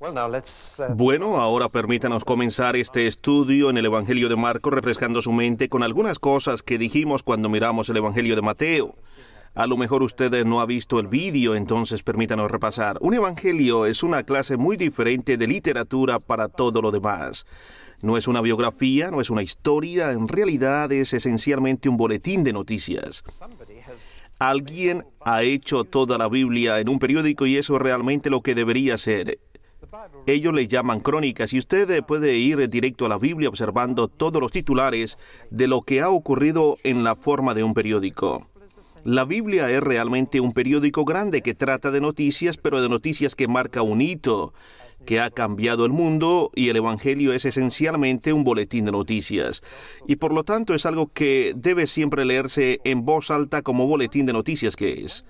Uh, bueno, ahora permítanos comenzar este estudio en el Evangelio de Marcos refrescando su mente con algunas cosas que dijimos cuando miramos el Evangelio de Mateo. A lo mejor ustedes no ha visto el vídeo, entonces permítanos repasar. Un evangelio es una clase muy diferente de literatura para todo lo demás. No es una biografía, no es una historia, en realidad es esencialmente un boletín de noticias. Alguien ha hecho toda la Biblia en un periódico y eso es realmente lo que debería ser. Ellos le llaman crónicas y usted eh, puede ir directo a la Biblia observando todos los titulares de lo que ha ocurrido en la forma de un periódico. La Biblia es realmente un periódico grande que trata de noticias, pero de noticias que marca un hito, que ha cambiado el mundo y el Evangelio es esencialmente un boletín de noticias. Y por lo tanto es algo que debe siempre leerse en voz alta como boletín de noticias que es.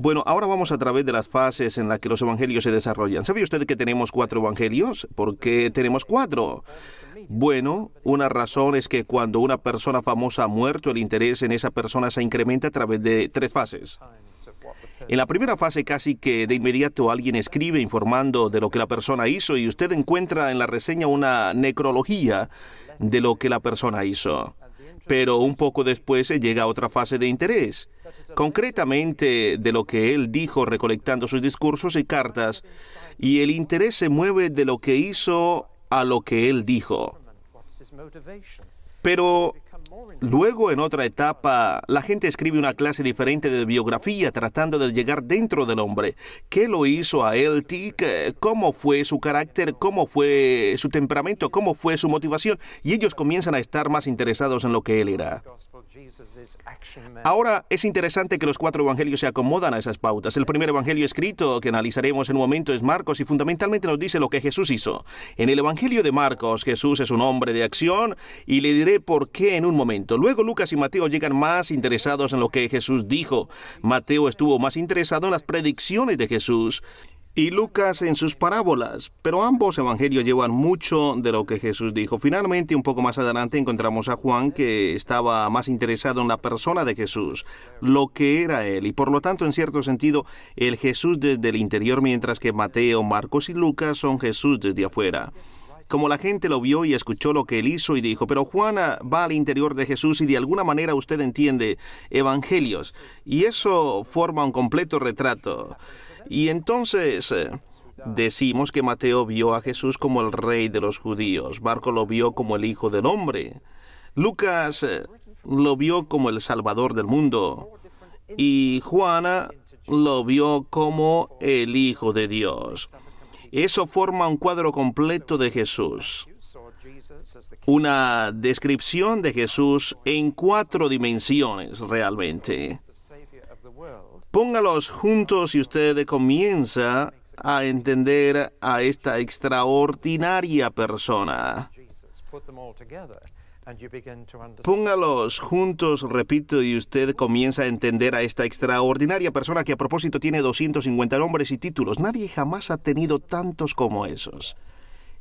Bueno, ahora vamos a través de las fases en las que los evangelios se desarrollan. ¿Sabe usted que tenemos cuatro evangelios? ¿Por qué tenemos cuatro? Bueno, una razón es que cuando una persona famosa ha muerto, el interés en esa persona se incrementa a través de tres fases. En la primera fase casi que de inmediato alguien escribe informando de lo que la persona hizo y usted encuentra en la reseña una necrología de lo que la persona hizo. Pero un poco después se llega a otra fase de interés concretamente de lo que él dijo recolectando sus discursos y cartas, y el interés se mueve de lo que hizo a lo que él dijo. Pero luego, en otra etapa, la gente escribe una clase diferente de biografía tratando de llegar dentro del hombre. ¿Qué lo hizo a él, tic ¿Cómo fue su carácter? ¿Cómo fue su temperamento? ¿Cómo fue su motivación? Y ellos comienzan a estar más interesados en lo que él era. Ahora es interesante que los cuatro evangelios se acomodan a esas pautas. El primer evangelio escrito que analizaremos en un momento es Marcos y fundamentalmente nos dice lo que Jesús hizo. En el evangelio de Marcos, Jesús es un hombre de acción y le diré por qué en un momento. Luego Lucas y Mateo llegan más interesados en lo que Jesús dijo. Mateo estuvo más interesado en las predicciones de Jesús y Lucas en sus parábolas, pero ambos evangelios llevan mucho de lo que Jesús dijo. Finalmente, un poco más adelante encontramos a Juan que estaba más interesado en la persona de Jesús, lo que era él, y por lo tanto, en cierto sentido, el Jesús desde el interior, mientras que Mateo, Marcos y Lucas son Jesús desde afuera como la gente lo vio y escuchó lo que él hizo y dijo, pero Juana va al interior de Jesús y de alguna manera usted entiende evangelios, y eso forma un completo retrato. Y entonces eh, decimos que Mateo vio a Jesús como el rey de los judíos, Marco lo vio como el Hijo del Hombre, Lucas eh, lo vio como el Salvador del mundo y Juana lo vio como el Hijo de Dios. Eso forma un cuadro completo de Jesús. Una descripción de Jesús en cuatro dimensiones realmente. Póngalos juntos y usted comienza a entender a esta extraordinaria persona. Póngalos juntos, repito, y usted comienza a entender a esta extraordinaria persona que a propósito tiene 250 nombres y títulos. Nadie jamás ha tenido tantos como esos.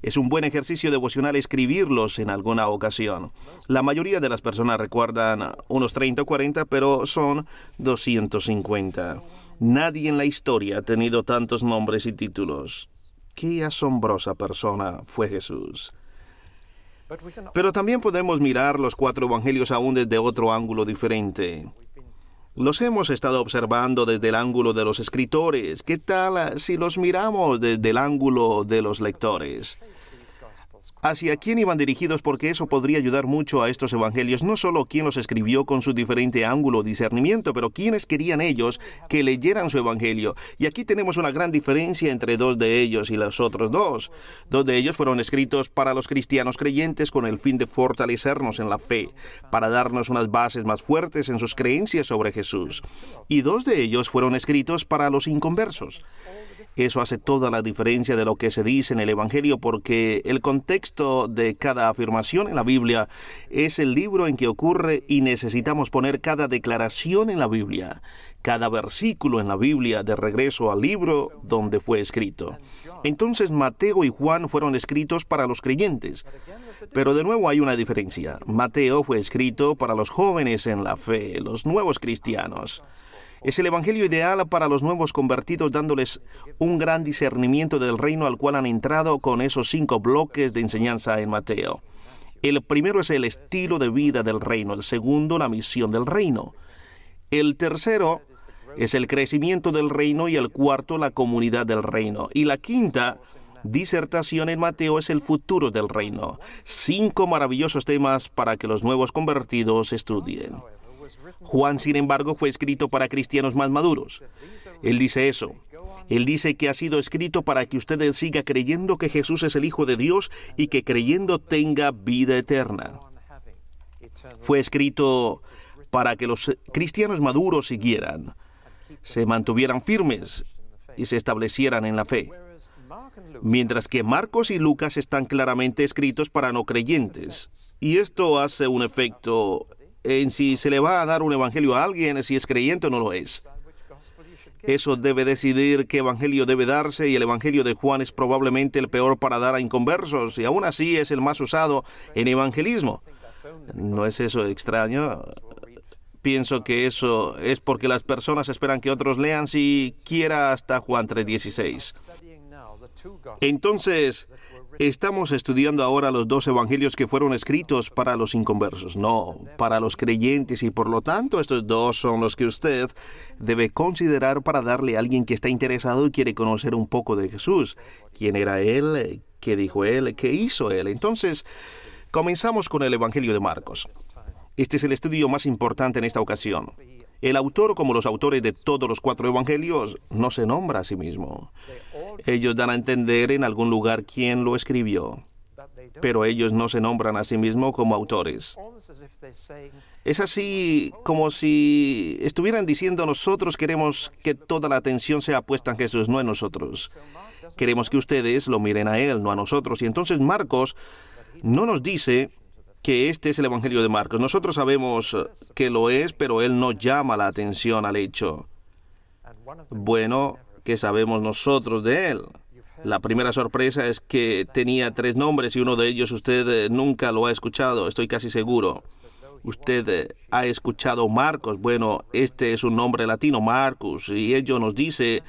Es un buen ejercicio devocional escribirlos en alguna ocasión. La mayoría de las personas recuerdan unos 30 o 40, pero son 250. Nadie en la historia ha tenido tantos nombres y títulos. Qué asombrosa persona fue Jesús. Pero también podemos mirar los cuatro evangelios aún desde otro ángulo diferente. Los hemos estado observando desde el ángulo de los escritores. ¿Qué tal ah, si los miramos desde el ángulo de los lectores? hacia quién iban dirigidos porque eso podría ayudar mucho a estos evangelios, no solo quién los escribió con su diferente ángulo o discernimiento, pero quiénes querían ellos que leyeran su evangelio. Y aquí tenemos una gran diferencia entre dos de ellos y los otros dos. Dos de ellos fueron escritos para los cristianos creyentes con el fin de fortalecernos en la fe, para darnos unas bases más fuertes en sus creencias sobre Jesús. Y dos de ellos fueron escritos para los inconversos. Eso hace toda la diferencia de lo que se dice en el Evangelio porque el contexto de cada afirmación en la Biblia es el libro en que ocurre y necesitamos poner cada declaración en la Biblia, cada versículo en la Biblia de regreso al libro donde fue escrito. Entonces Mateo y Juan fueron escritos para los creyentes. Pero de nuevo hay una diferencia. Mateo fue escrito para los jóvenes en la fe, los nuevos cristianos. Es el Evangelio ideal para los nuevos convertidos dándoles un gran discernimiento del reino al cual han entrado con esos cinco bloques de enseñanza en Mateo. El primero es el estilo de vida del reino, el segundo la misión del reino, el tercero es el crecimiento del reino y el cuarto la comunidad del reino y la quinta disertación en Mateo es el futuro del reino. Cinco maravillosos temas para que los nuevos convertidos estudien. Juan, sin embargo, fue escrito para cristianos más maduros. Él dice eso. Él dice que ha sido escrito para que ustedes siga creyendo que Jesús es el Hijo de Dios y que creyendo tenga vida eterna. Fue escrito para que los cristianos maduros siguieran, se mantuvieran firmes y se establecieran en la fe. Mientras que Marcos y Lucas están claramente escritos para no creyentes. Y esto hace un efecto en si se le va a dar un evangelio a alguien, si es creyente o no lo es. Eso debe decidir qué evangelio debe darse y el evangelio de Juan es probablemente el peor para dar a inconversos y aún así es el más usado en evangelismo. ¿No es eso extraño? Pienso que eso es porque las personas esperan que otros lean si quiera hasta Juan 3.16. Entonces, Estamos estudiando ahora los dos evangelios que fueron escritos para los inconversos, no, para los creyentes, y por lo tanto estos dos son los que usted debe considerar para darle a alguien que está interesado y quiere conocer un poco de Jesús. ¿Quién era él? ¿Qué dijo él? ¿Qué hizo él? Entonces, comenzamos con el Evangelio de Marcos. Este es el estudio más importante en esta ocasión. El autor, como los autores de todos los cuatro evangelios, no se nombra a sí mismo. Ellos dan a entender en algún lugar quién lo escribió, pero ellos no se nombran a sí mismos como autores. Es así como si estuvieran diciendo nosotros queremos que toda la atención sea puesta en Jesús, no en nosotros. Queremos que ustedes lo miren a Él, no a nosotros. Y entonces Marcos no nos dice que este es el Evangelio de Marcos. Nosotros sabemos que lo es, pero Él no llama la atención al hecho. Bueno, que sabemos nosotros de él. La primera sorpresa es que tenía tres nombres y uno de ellos usted eh, nunca lo ha escuchado, estoy casi seguro. Usted eh, ha escuchado Marcos, bueno, este es un nombre latino, Marcus, y ello nos dice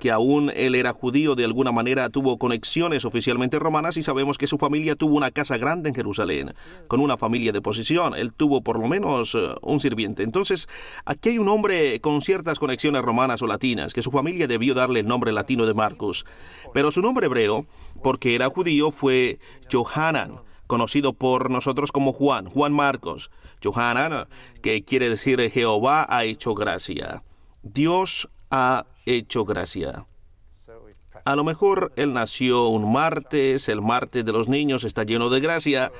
que aún él era judío, de alguna manera tuvo conexiones oficialmente romanas y sabemos que su familia tuvo una casa grande en Jerusalén, con una familia de posición. Él tuvo por lo menos eh, un sirviente. Entonces, aquí hay un hombre con ciertas conexiones romanas o latinas, que su familia debió darle el nombre latino de Marcos. Pero su nombre hebreo, porque era judío, fue Johanan conocido por nosotros como Juan, Juan Marcos, Johanan, que quiere decir Jehová ha hecho gracia. Dios ha hecho gracia. A lo mejor él nació un martes, el martes de los niños está lleno de gracia.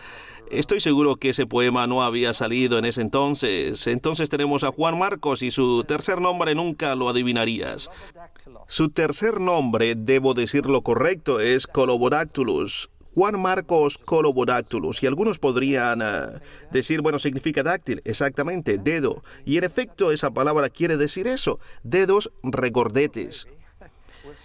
Estoy seguro que ese poema no había salido en ese entonces. Entonces tenemos a Juan Marcos y su tercer nombre nunca lo adivinarías. Su tercer nombre, debo decirlo correcto, es Coloboractulus. Juan Marcos Colobodactylus, Y algunos podrían eh, decir, bueno, significa dáctil, exactamente, dedo. Y en efecto, esa palabra quiere decir eso, dedos regordetes.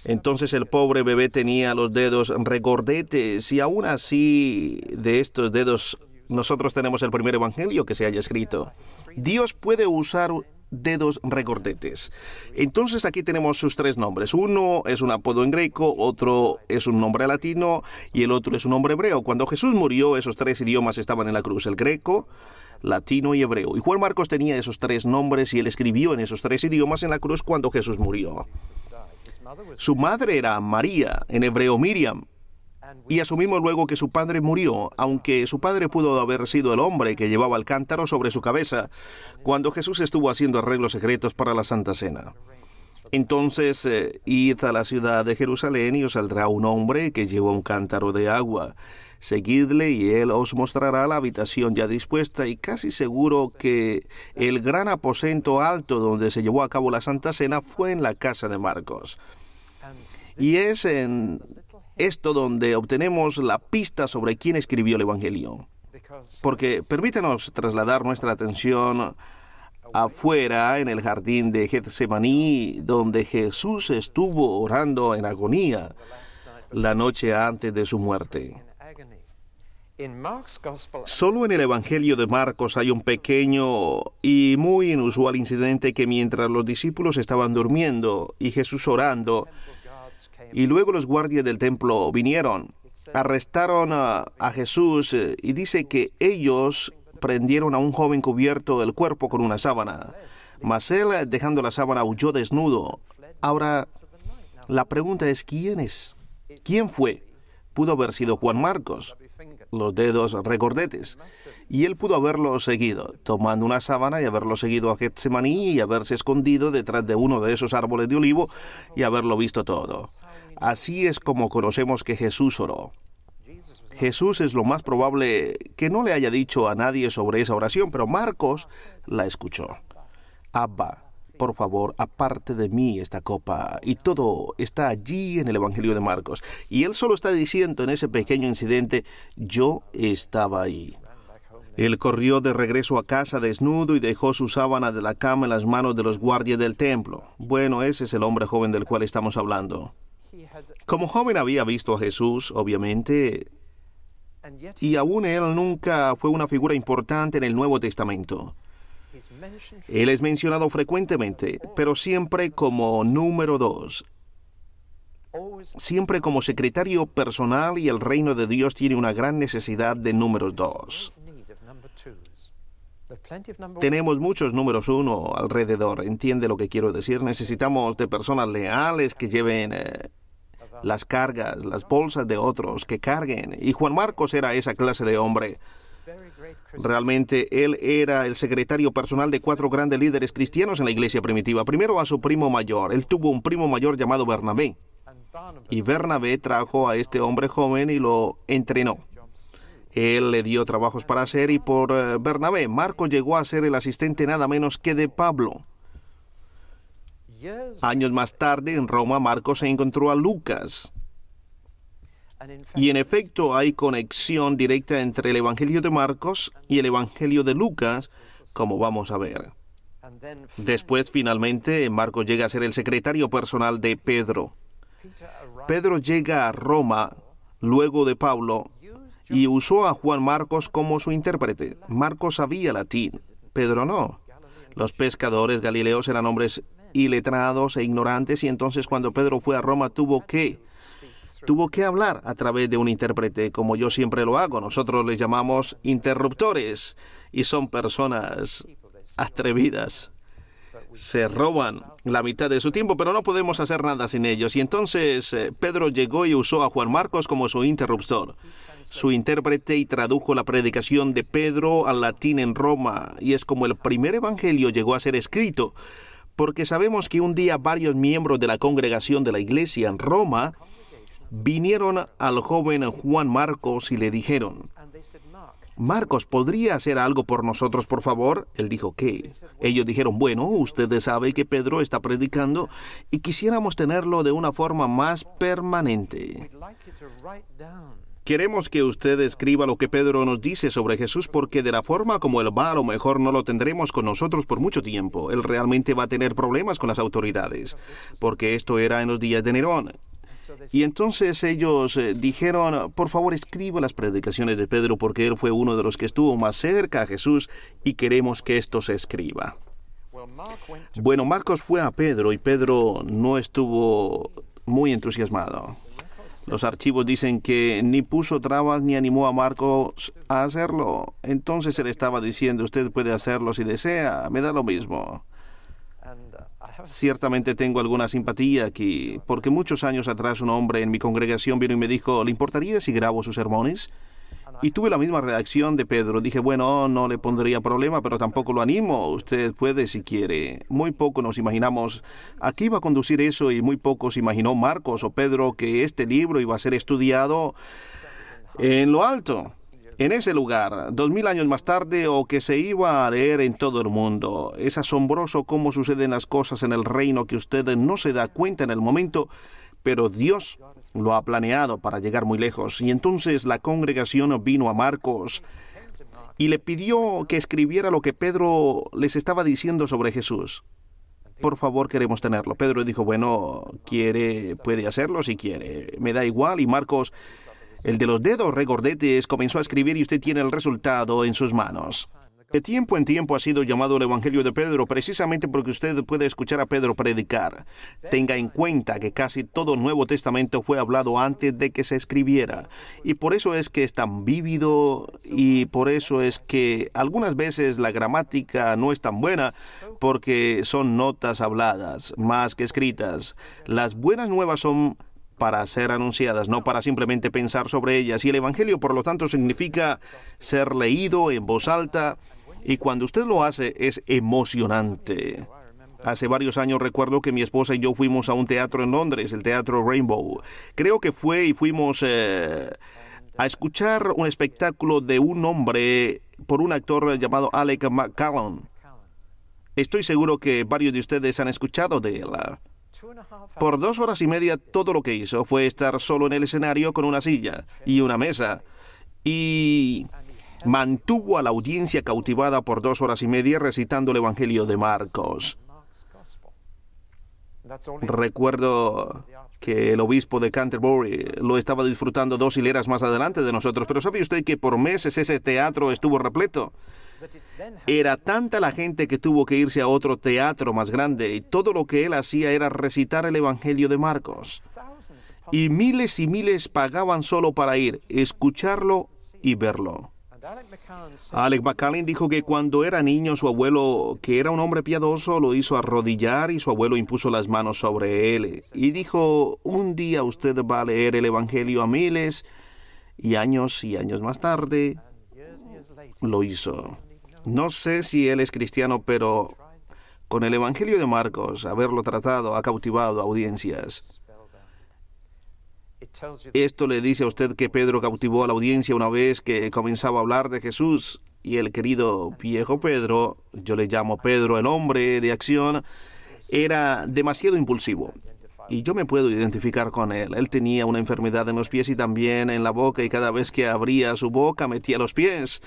Entonces el pobre bebé tenía los dedos regordetes y aún así de estos dedos nosotros tenemos el primer evangelio que se haya escrito. Dios puede usar dedos recordetes. Entonces aquí tenemos sus tres nombres. Uno es un apodo en greco, otro es un nombre latino y el otro es un nombre hebreo. Cuando Jesús murió, esos tres idiomas estaban en la cruz, el greco, latino y hebreo. Y Juan Marcos tenía esos tres nombres y él escribió en esos tres idiomas en la cruz cuando Jesús murió. Su madre era María, en hebreo Miriam, y asumimos luego que su padre murió, aunque su padre pudo haber sido el hombre que llevaba el cántaro sobre su cabeza cuando Jesús estuvo haciendo arreglos secretos para la Santa Cena. Entonces, eh, id a la ciudad de Jerusalén y os saldrá un hombre que lleva un cántaro de agua. Seguidle y él os mostrará la habitación ya dispuesta y casi seguro que el gran aposento alto donde se llevó a cabo la Santa Cena fue en la casa de Marcos. Y es en esto donde obtenemos la pista sobre quién escribió el Evangelio. Porque permítanos trasladar nuestra atención afuera, en el jardín de Getsemaní, donde Jesús estuvo orando en agonía la noche antes de su muerte. Solo en el Evangelio de Marcos hay un pequeño y muy inusual incidente que mientras los discípulos estaban durmiendo y Jesús orando, y luego los guardias del templo vinieron, arrestaron a, Jesús eh, y dice que ellos prendieron a un joven cubierto el cuerpo con una sábana. Mas él, dejando la sábana, huyó desnudo. Ahora, la pregunta es, ¿quién es? ¿Quién fue? Pudo haber sido Juan Marcos, los dedos recordetes, y él pudo haberlo seguido, tomando una sábana y haberlo seguido a Getsemaní y haberse escondido detrás de uno de esos árboles de olivo y haberlo visto todo. Así es como conocemos que Jesús oró. Jesús es lo más probable que no le haya dicho a nadie sobre esa oración, pero Marcos la escuchó. Abba, por favor, aparte de mí esta copa. Y todo está allí en el Evangelio de Marcos. Y él solo está diciendo en ese pequeño incidente, yo estaba ahí. Él corrió de regreso a casa desnudo y dejó su sábana de la cama en las manos de los guardias del templo. Bueno, ese es el hombre joven del cual estamos hablando. Como joven había visto a Jesús, obviamente, y aún él nunca fue una figura importante en el Nuevo Testamento. Él es mencionado frecuentemente, pero siempre como número dos, siempre como secretario personal y el reino de Dios tiene una gran necesidad de números dos. Tenemos muchos números uno alrededor, entiende lo que quiero decir. Necesitamos de personas leales que lleven eh, las cargas, las bolsas de otros que carguen. Y Juan Marcos era esa clase de hombre. Realmente él era el secretario personal de cuatro grandes líderes cristianos en la iglesia primitiva. Primero a su primo mayor. Él tuvo un primo mayor llamado Bernabé. Y Bernabé trajo a este hombre joven y lo entrenó. Él le dio trabajos para hacer y por eh, Bernabé, Marcos llegó a ser el asistente nada menos que de Pablo. Años más tarde, en Roma, Marcos se encontró a Lucas. Y en efecto hay conexión directa entre el Evangelio de Marcos y el Evangelio de Lucas, como vamos a ver. Después, finalmente, Marcos llega a ser el secretario personal de Pedro. Pedro llega a Roma luego de Pablo y usó a Juan Marcos como su intérprete. Marcos sabía latín, Pedro no. Los pescadores galileos eran hombres letrados e ignorantes, y entonces cuando Pedro fue a Roma tuvo que tuvo que hablar a través de un intérprete, como yo siempre lo hago. Nosotros les llamamos interruptores y son personas atrevidas. Se roban la mitad de su tiempo, pero no podemos hacer nada sin ellos. Y entonces eh, Pedro llegó y usó a Juan Marcos como su interruptor, su intérprete, y tradujo la predicación de Pedro al latín en Roma. Y es como el primer evangelio llegó a ser escrito porque sabemos que un día varios miembros de la congregación de la iglesia en Roma vinieron al joven Juan Marcos y le dijeron, Marcos, ¿podría hacer algo por nosotros, por favor? Él dijo, ¿qué? Ellos dijeron, bueno, ustedes saben que Pedro está predicando y quisiéramos tenerlo de una forma más permanente. Queremos que usted escriba lo que Pedro nos dice sobre Jesús porque de la forma como él va a lo mejor no lo tendremos con nosotros por mucho tiempo. Él realmente va a tener problemas con las autoridades, porque esto era en los días de Nerón. Y entonces ellos eh, dijeron, por favor escriba las predicaciones de Pedro porque él fue uno de los que estuvo más cerca a Jesús y queremos que esto se escriba. Bueno, Marcos fue a Pedro y Pedro no estuvo muy entusiasmado. Los archivos dicen que ni puso trabas ni animó a Marcos a hacerlo. Entonces él estaba diciendo, usted puede hacerlo si desea, me da lo mismo. Ciertamente tengo alguna simpatía aquí, porque muchos años atrás un hombre en mi congregación vino y me dijo, ¿le importaría si grabo sus sermones? Y tuve la misma reacción de Pedro. Dije, bueno, no le pondría problema, pero tampoco lo animo. Usted puede si quiere. Muy poco nos imaginamos a qué iba a conducir eso y muy poco se imaginó Marcos o Pedro que este libro iba a ser estudiado en lo alto en ese lugar, dos mil años más tarde, o que se iba a leer en todo el mundo. Es asombroso cómo suceden las cosas en el reino que usted no se da cuenta en el momento pero Dios lo ha planeado para llegar muy lejos. Y entonces la congregación vino a Marcos y le pidió que escribiera lo que Pedro les estaba diciendo sobre Jesús. Por favor, queremos tenerlo. Pedro dijo, bueno, quiere, puede hacerlo si quiere, me da igual. Y Marcos, el de los dedos regordetes, comenzó a escribir y usted tiene el resultado en sus manos. De tiempo en tiempo ha sido llamado el Evangelio de Pedro precisamente porque usted puede escuchar a Pedro predicar. Tenga en cuenta que casi todo Nuevo Testamento fue hablado antes de que se escribiera. Y por eso es que es tan vívido y por eso es que algunas veces la gramática no es tan buena porque son notas habladas más que escritas. Las buenas nuevas son para ser anunciadas, no para simplemente pensar sobre ellas. Y el Evangelio, por lo tanto, significa ser leído en voz alta y cuando usted lo hace es emocionante. Hace varios años recuerdo que mi esposa y yo fuimos a un teatro en Londres, el Teatro Rainbow. Creo que fue y fuimos eh, a escuchar un espectáculo de un hombre por un actor llamado Alec McCallum. Estoy seguro que varios de ustedes han escuchado de él. Por dos horas y media todo lo que hizo fue estar solo en el escenario con una silla y una mesa. Y mantuvo a la audiencia cautivada por dos horas y media recitando el Evangelio de Marcos. Recuerdo que el obispo de Canterbury lo estaba disfrutando dos hileras más adelante de nosotros, pero ¿sabe usted que por meses ese teatro estuvo repleto? Era tanta la gente que tuvo que irse a otro teatro más grande y todo lo que él hacía era recitar el Evangelio de Marcos. Y miles y miles pagaban solo para ir, escucharlo y verlo. Alec McCallin dijo que cuando era niño su abuelo, que era un hombre piadoso, lo hizo arrodillar y su abuelo impuso las manos sobre él. Y dijo, un día usted va a leer el Evangelio a miles y años y años más tarde lo hizo. No sé si él es cristiano, pero con el Evangelio de Marcos, haberlo tratado ha cautivado audiencias. Esto le dice a usted que Pedro cautivó a la audiencia una vez que comenzaba a hablar de Jesús y el querido viejo Pedro, yo le llamo Pedro el hombre de acción, era demasiado impulsivo. Y yo me puedo identificar con él. Él tenía una enfermedad en los pies y también en la boca y cada vez que abría su boca metía los pies.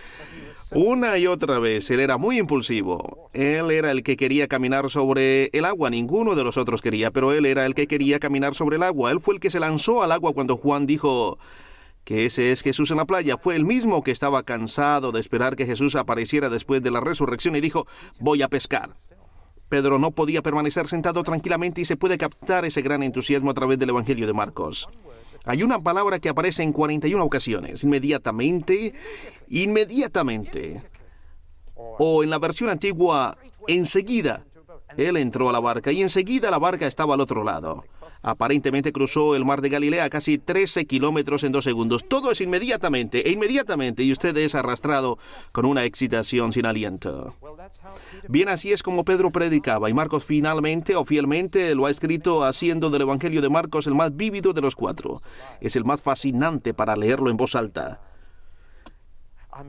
Una y otra vez, él era muy impulsivo. Él era el que quería caminar sobre el agua, ninguno de los otros quería, pero él era el que quería caminar sobre el agua. Él fue el que se lanzó al agua cuando Juan dijo que ese es Jesús en la playa. Fue el mismo que estaba cansado de esperar que Jesús apareciera después de la resurrección y dijo, voy a pescar. Pedro no podía permanecer sentado tranquilamente y se puede captar ese gran entusiasmo a través del Evangelio de Marcos. Hay una palabra que aparece en 41 ocasiones, inmediatamente, inmediatamente. O en la versión antigua, enseguida. Él entró a la barca y enseguida la barca estaba al otro lado aparentemente cruzó el mar de Galilea casi 13 kilómetros en dos segundos. Todo es inmediatamente, e inmediatamente, y usted es arrastrado con una excitación sin aliento. Bien, así es como Pedro predicaba, y Marcos finalmente o fielmente lo ha escrito haciendo del Evangelio de Marcos el más vívido de los cuatro. Es el más fascinante para leerlo en voz alta.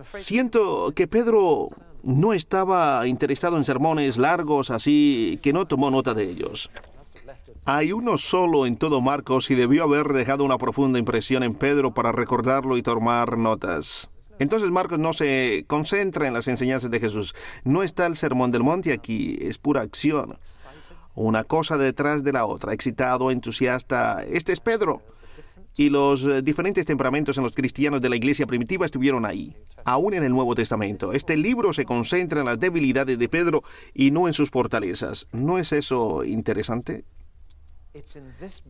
Siento que Pedro no estaba interesado en sermones largos, así que no tomó nota de ellos. Hay uno solo en todo Marcos y debió haber dejado una profunda impresión en Pedro para recordarlo y tomar notas. Entonces Marcos no se concentra en las enseñanzas de Jesús. No está el sermón del monte aquí, es pura acción. Una cosa detrás de la otra, excitado, entusiasta. Este es Pedro. Y los eh, diferentes temperamentos en los cristianos de la iglesia primitiva estuvieron ahí, aún en el Nuevo Testamento. Este libro se concentra en las debilidades de Pedro y no en sus fortalezas. ¿No es eso interesante?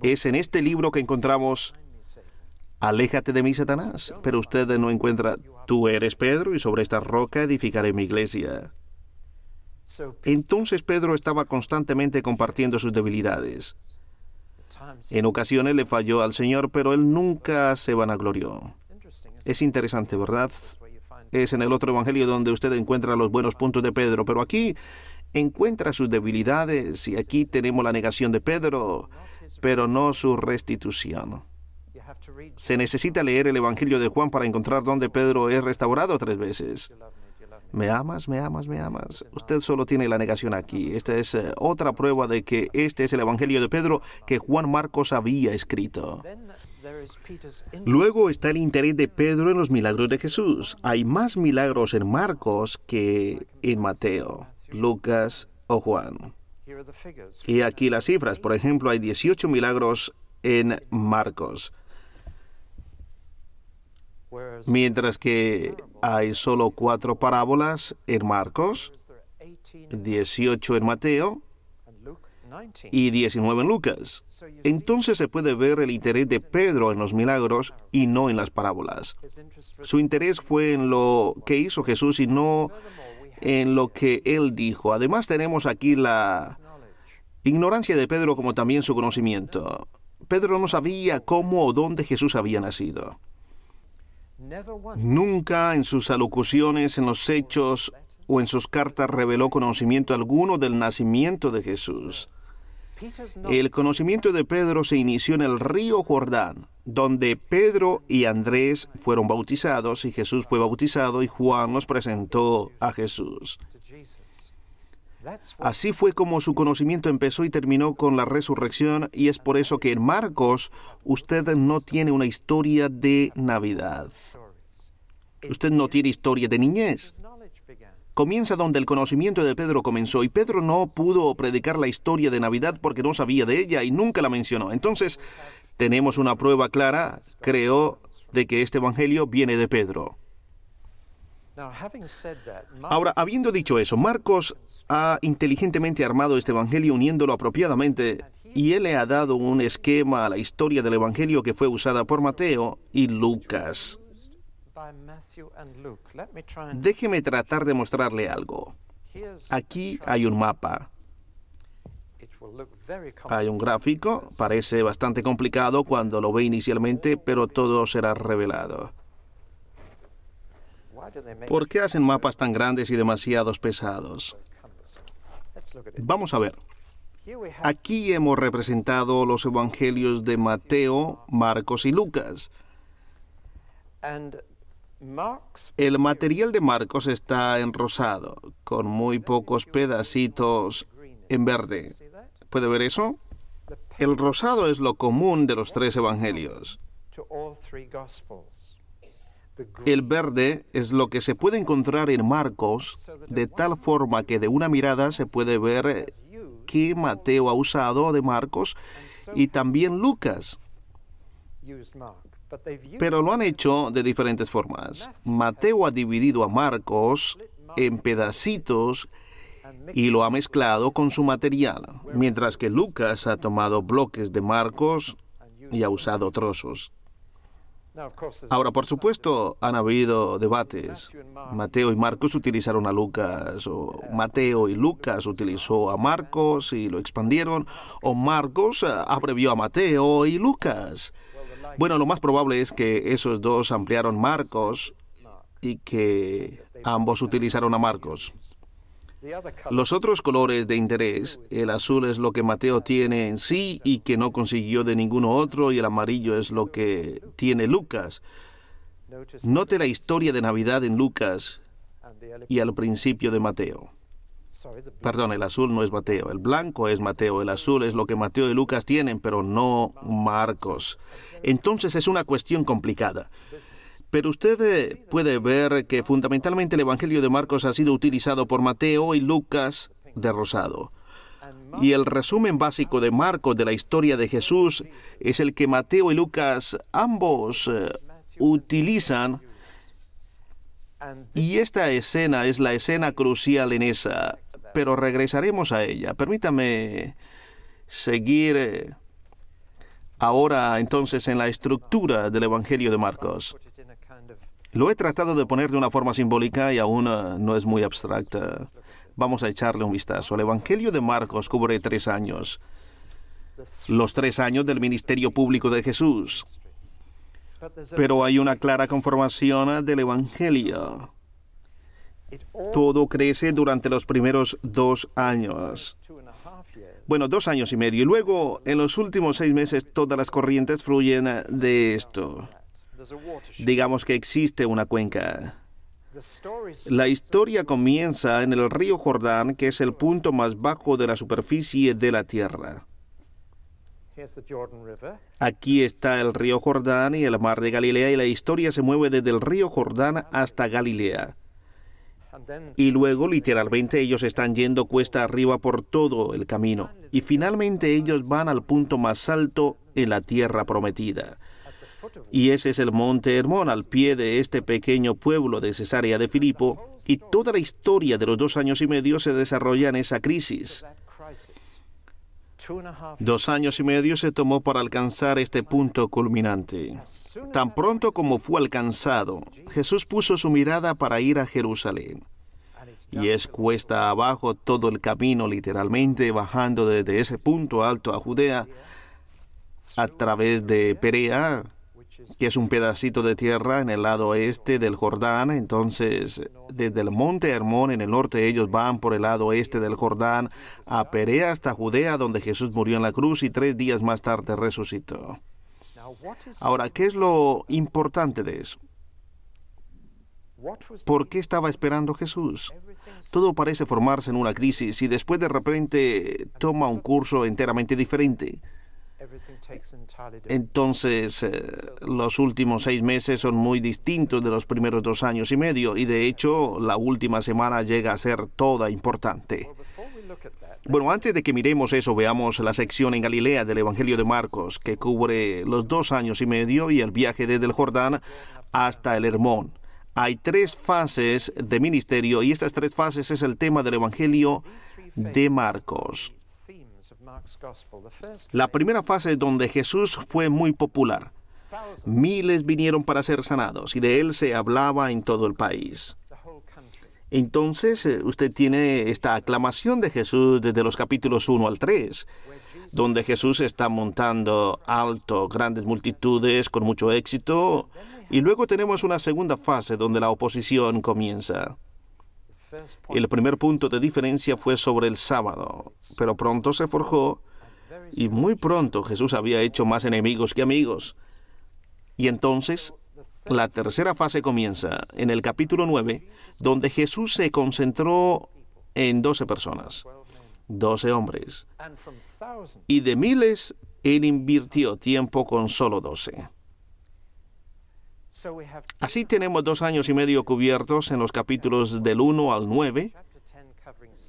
Es en este libro que encontramos, aléjate de mí, Satanás, pero usted no encuentra, tú eres Pedro y sobre esta roca edificaré mi iglesia. Entonces Pedro estaba constantemente compartiendo sus debilidades. En ocasiones le falló al Señor, pero él nunca se vanaglorió. Es interesante, ¿verdad? Es en el otro evangelio donde usted encuentra los buenos puntos de Pedro, pero aquí encuentra sus debilidades y aquí tenemos la negación de Pedro, pero no su restitución. Se necesita leer el Evangelio de Juan para encontrar dónde Pedro es restaurado tres veces. Me amas, me amas, me amas. Usted solo tiene la negación aquí. Esta es eh, otra prueba de que este es el Evangelio de Pedro que Juan Marcos había escrito. Luego está el interés de Pedro en los milagros de Jesús. Hay más milagros en Marcos que en Mateo. Lucas o Juan. Y aquí las cifras. Por ejemplo, hay 18 milagros en Marcos, mientras que hay solo cuatro parábolas en Marcos, 18 en Mateo y 19 en Lucas. Entonces se puede ver el interés de Pedro en los milagros y no en las parábolas. Su interés fue en lo que hizo Jesús y no en lo que él dijo. Además tenemos aquí la ignorancia de Pedro como también su conocimiento. Pedro no sabía cómo o dónde Jesús había nacido. Nunca en sus alocuciones, en los hechos o en sus cartas reveló conocimiento alguno del nacimiento de Jesús. El conocimiento de Pedro se inició en el río Jordán, donde Pedro y Andrés fueron bautizados y Jesús fue bautizado y Juan los presentó a Jesús. Así fue como su conocimiento empezó y terminó con la resurrección y es por eso que en Marcos usted no tiene una historia de Navidad. Usted no tiene historia de niñez comienza donde el conocimiento de Pedro comenzó y Pedro no pudo predicar la historia de Navidad porque no sabía de ella y nunca la mencionó. Entonces, tenemos una prueba clara, creo, de que este Evangelio viene de Pedro. Ahora, habiendo dicho eso, Marcos ha inteligentemente armado este Evangelio uniéndolo apropiadamente y él le ha dado un esquema a la historia del Evangelio que fue usada por Mateo y Lucas. Déjeme tratar de mostrarle algo. Aquí hay un mapa. Hay un gráfico, parece bastante complicado cuando lo ve inicialmente, pero todo será revelado. ¿Por qué hacen mapas tan grandes y demasiados pesados? Vamos a ver. Aquí hemos representado los evangelios de Mateo, Marcos y Lucas. El material de Marcos está en rosado, con muy pocos pedacitos en verde. ¿Puede ver eso? El rosado es lo común de los tres evangelios. El verde es lo que se puede encontrar en Marcos, de tal forma que de una mirada se puede ver qué Mateo ha usado de Marcos y también Lucas. Pero lo han hecho de diferentes formas. Mateo ha dividido a Marcos en pedacitos y lo ha mezclado con su material, mientras que Lucas ha tomado bloques de Marcos y ha usado trozos. Ahora, por supuesto, han habido debates. Mateo y Marcos utilizaron a Lucas, o Mateo y Lucas utilizó a Marcos y lo expandieron, o Marcos eh, abrevió a Mateo y Lucas. Bueno, lo más probable es que esos dos ampliaron marcos y que ambos utilizaron a Marcos. Los otros colores de interés, el azul es lo que Mateo tiene en sí y que no consiguió de ninguno otro, y el amarillo es lo que tiene Lucas. Note la historia de Navidad en Lucas y al principio de Mateo. Perdón, el azul no es Mateo, el blanco es Mateo, el azul es lo que Mateo y Lucas tienen, pero no Marcos. Entonces es una cuestión complicada. Pero usted eh, puede ver que fundamentalmente el Evangelio de Marcos ha sido utilizado por Mateo y Lucas de rosado. Y el resumen básico de Marcos de la historia de Jesús es el que Mateo y Lucas ambos eh, utilizan y esta escena es la escena crucial en esa, pero regresaremos a ella. Permítame seguir eh, ahora entonces en la estructura del Evangelio de Marcos. Lo he tratado de poner de una forma simbólica y aún eh, no es muy abstracta. Vamos a echarle un vistazo. El Evangelio de Marcos cubre tres años. Los tres años del ministerio público de Jesús pero hay una clara conformación del Evangelio. Todo crece durante los primeros dos años. Bueno, dos años y medio. Y luego, en los últimos seis meses, todas las corrientes fluyen de esto. Digamos que existe una cuenca. La historia comienza en el río Jordán, que es el punto más bajo de la superficie de la Tierra. Aquí está el río Jordán y el mar de Galilea y la historia se mueve desde el río Jordán hasta Galilea. Y luego literalmente ellos están yendo cuesta arriba por todo el camino. Y finalmente ellos van al punto más alto en la tierra prometida. Y ese es el monte Hermón, al pie de este pequeño pueblo de Cesarea de Filipo. Y toda la historia de los dos años y medio se desarrolla en esa crisis. Dos años y medio se tomó para alcanzar este punto culminante. Tan pronto como fue alcanzado, Jesús puso su mirada para ir a Jerusalén. Y es cuesta abajo todo el camino, literalmente bajando desde ese punto alto a Judea, a través de Perea, que es un pedacito de tierra en el lado este del Jordán. Entonces, desde el monte Hermón en el norte, ellos van por el lado este del Jordán a Perea hasta Judea, donde Jesús murió en la cruz y tres días más tarde resucitó. Ahora, ¿qué es lo importante de eso? ¿Por qué estaba esperando Jesús? Todo parece formarse en una crisis y después de repente toma un curso enteramente diferente. Entonces, eh, los últimos seis meses son muy distintos de los primeros dos años y medio y de hecho la última semana llega a ser toda importante. Bueno, antes de que miremos eso, veamos la sección en Galilea del Evangelio de Marcos que cubre los dos años y medio y el viaje desde el Jordán hasta el Hermón. Hay tres fases de ministerio y estas tres fases es el tema del Evangelio de Marcos. La primera fase es donde Jesús fue muy popular. Miles vinieron para ser sanados y de él se hablaba en todo el país. Entonces eh, usted tiene esta aclamación de Jesús desde los capítulos 1 al 3, donde Jesús está montando alto, grandes multitudes con mucho éxito, y luego tenemos una segunda fase donde la oposición comienza. El primer punto de diferencia fue sobre el sábado, pero pronto se forjó y muy pronto Jesús había hecho más enemigos que amigos. Y entonces la tercera fase comienza en el capítulo 9, donde Jesús se concentró en 12 personas, 12 hombres, y de miles él invirtió tiempo con solo 12. Así tenemos dos años y medio cubiertos en los capítulos del 1 al 9.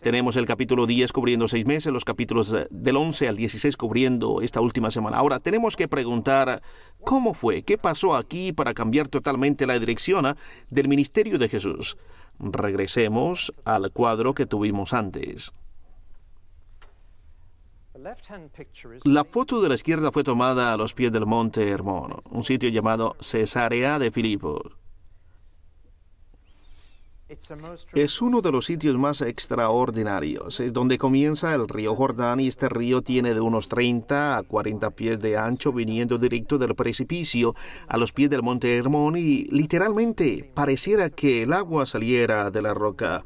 Tenemos el capítulo 10 cubriendo seis meses, los capítulos del 11 al 16 cubriendo esta última semana. Ahora tenemos que preguntar, ¿cómo fue? ¿Qué pasó aquí para cambiar totalmente la dirección ah, del ministerio de Jesús? Regresemos al cuadro que tuvimos antes. La foto de la izquierda fue tomada a los pies del monte Hermón, un sitio llamado Cesarea de Filipo. Es uno de los sitios más extraordinarios. Es donde comienza el río Jordán y este río tiene de unos 30 a 40 pies de ancho viniendo directo del precipicio a los pies del monte Hermón y literalmente pareciera que el agua saliera de la roca.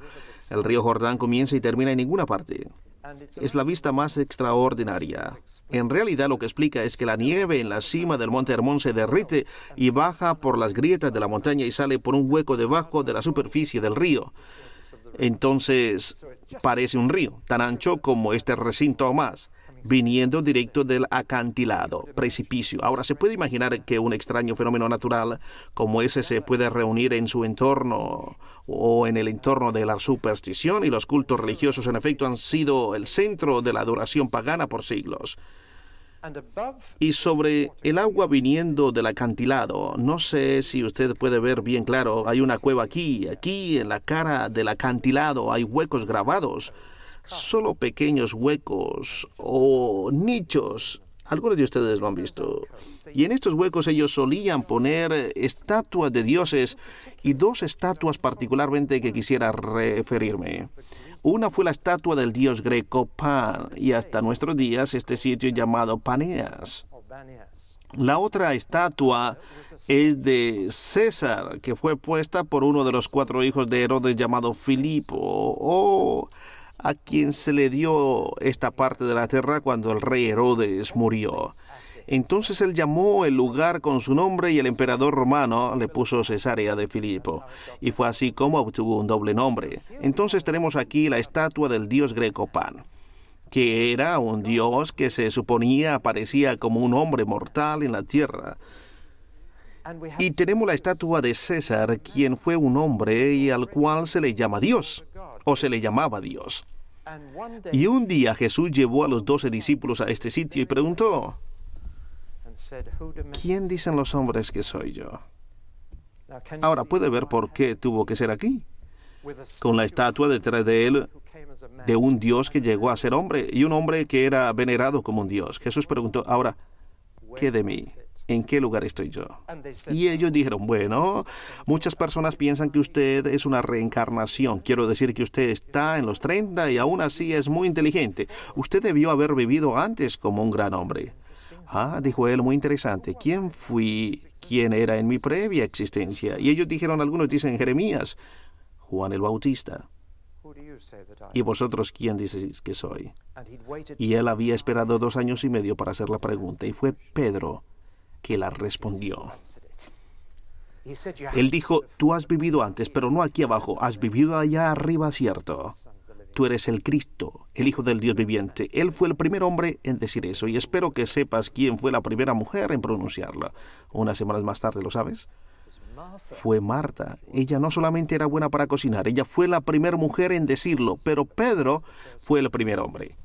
El río Jordán comienza y termina en ninguna parte es la vista más extraordinaria. En realidad lo que explica es que la nieve en la cima del monte Hermón se derrite y baja por las grietas de la montaña y sale por un hueco debajo de la superficie del río. Entonces parece un río, tan ancho como este recinto o más viniendo directo del acantilado, precipicio. Ahora, se puede imaginar que un extraño fenómeno natural como ese se puede reunir en su entorno o en el entorno de la superstición y los cultos religiosos, en efecto, han sido el centro de la adoración pagana por siglos. Y sobre el agua viniendo del acantilado, no sé si usted puede ver bien claro, hay una cueva aquí, aquí en la cara del acantilado hay huecos grabados solo pequeños huecos o nichos. Algunos de ustedes lo han visto. Y en estos huecos ellos solían poner estatuas de dioses y dos estatuas particularmente que quisiera referirme. Una fue la estatua del dios greco Pan y hasta nuestros días este sitio es llamado Paneas. La otra estatua es de César, que fue puesta por uno de los cuatro hijos de Herodes llamado Filipo, a quien se le dio esta parte de la tierra cuando el rey Herodes murió. Entonces él llamó el lugar con su nombre y el emperador romano le puso Cesarea de Filipo. Y fue así como obtuvo un doble nombre. Entonces tenemos aquí la estatua del dios greco Pan que era un dios que se suponía aparecía como un hombre mortal en la tierra. Y tenemos la estatua de César, quien fue un hombre y al cual se le llama Dios, o se le llamaba Dios. Y un día Jesús llevó a los doce discípulos a este sitio y preguntó, ¿quién dicen los hombres que soy yo? Ahora puede ver por qué tuvo que ser aquí, con la estatua detrás de él de un Dios que llegó a ser hombre y un hombre que era venerado como un Dios. Jesús preguntó, ahora, ¿qué de mí? en qué lugar estoy yo. Y ellos dijeron, bueno, muchas personas piensan que usted es una reencarnación. Quiero decir que usted está en los 30 y aún así es muy inteligente. Usted debió haber vivido antes como un gran hombre. Ah, dijo él, muy interesante. ¿Quién fui? ¿Quién era en mi previa existencia? Y ellos dijeron, algunos dicen Jeremías, Juan el Bautista. ¿Y vosotros quién dices que soy? Y él había esperado dos años y medio para hacer la pregunta, y fue Pedro que la respondió. Él dijo, tú has vivido antes, pero no aquí abajo, has vivido allá arriba, cierto. Tú eres el Cristo, el Hijo del Dios viviente. Él fue el primer hombre en decir eso y espero que sepas quién fue la primera mujer en pronunciarla. Unas semanas más tarde, ¿lo sabes? Fue Marta. Ella no solamente era buena para cocinar, ella fue la primera mujer en decirlo, pero Pedro fue el primer hombre.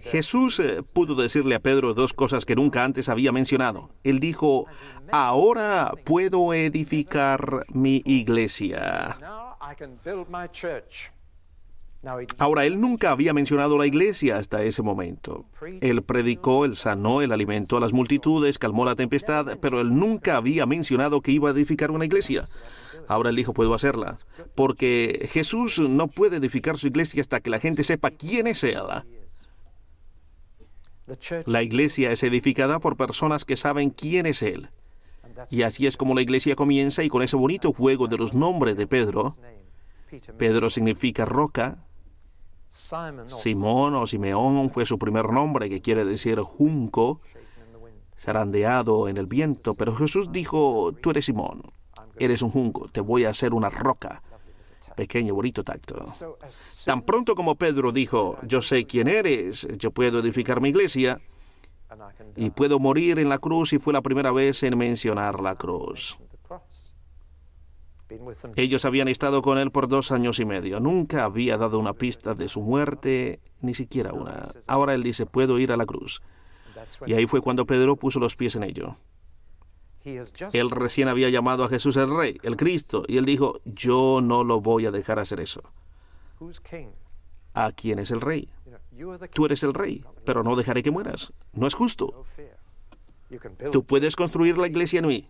Jesús eh, pudo decirle a Pedro dos cosas que nunca antes había mencionado. Él dijo, ahora puedo edificar mi iglesia. Ahora, él nunca había mencionado la iglesia hasta ese momento. Él predicó, él sanó, él alimentó a las multitudes, calmó la tempestad, pero él nunca había mencionado que iba a edificar una iglesia. Ahora él dijo, puedo hacerla, porque Jesús no puede edificar su iglesia hasta que la gente sepa quién es él. La iglesia es edificada por personas que saben quién es Él. Y así es como la iglesia comienza y con ese bonito juego de los nombres de Pedro. Pedro significa roca. Simón o Simeón fue su primer nombre, que quiere decir junco, zarandeado en el viento. Pero Jesús dijo, tú eres Simón, eres un junco, te voy a hacer una roca pequeño, bonito tacto. Tan pronto como Pedro dijo, yo sé quién eres, yo puedo edificar mi iglesia y puedo morir en la cruz y fue la primera vez en mencionar la cruz. Ellos habían estado con él por dos años y medio. Nunca había dado una pista de su muerte, ni siquiera una. Ahora él dice, puedo ir a la cruz. Y ahí fue cuando Pedro puso los pies en ello. Él recién había llamado a Jesús el Rey, el Cristo, y él dijo, yo no lo voy a dejar hacer eso. ¿A quién es el Rey? Tú eres el Rey, pero no dejaré que mueras. No es justo. Tú puedes construir la iglesia en mí.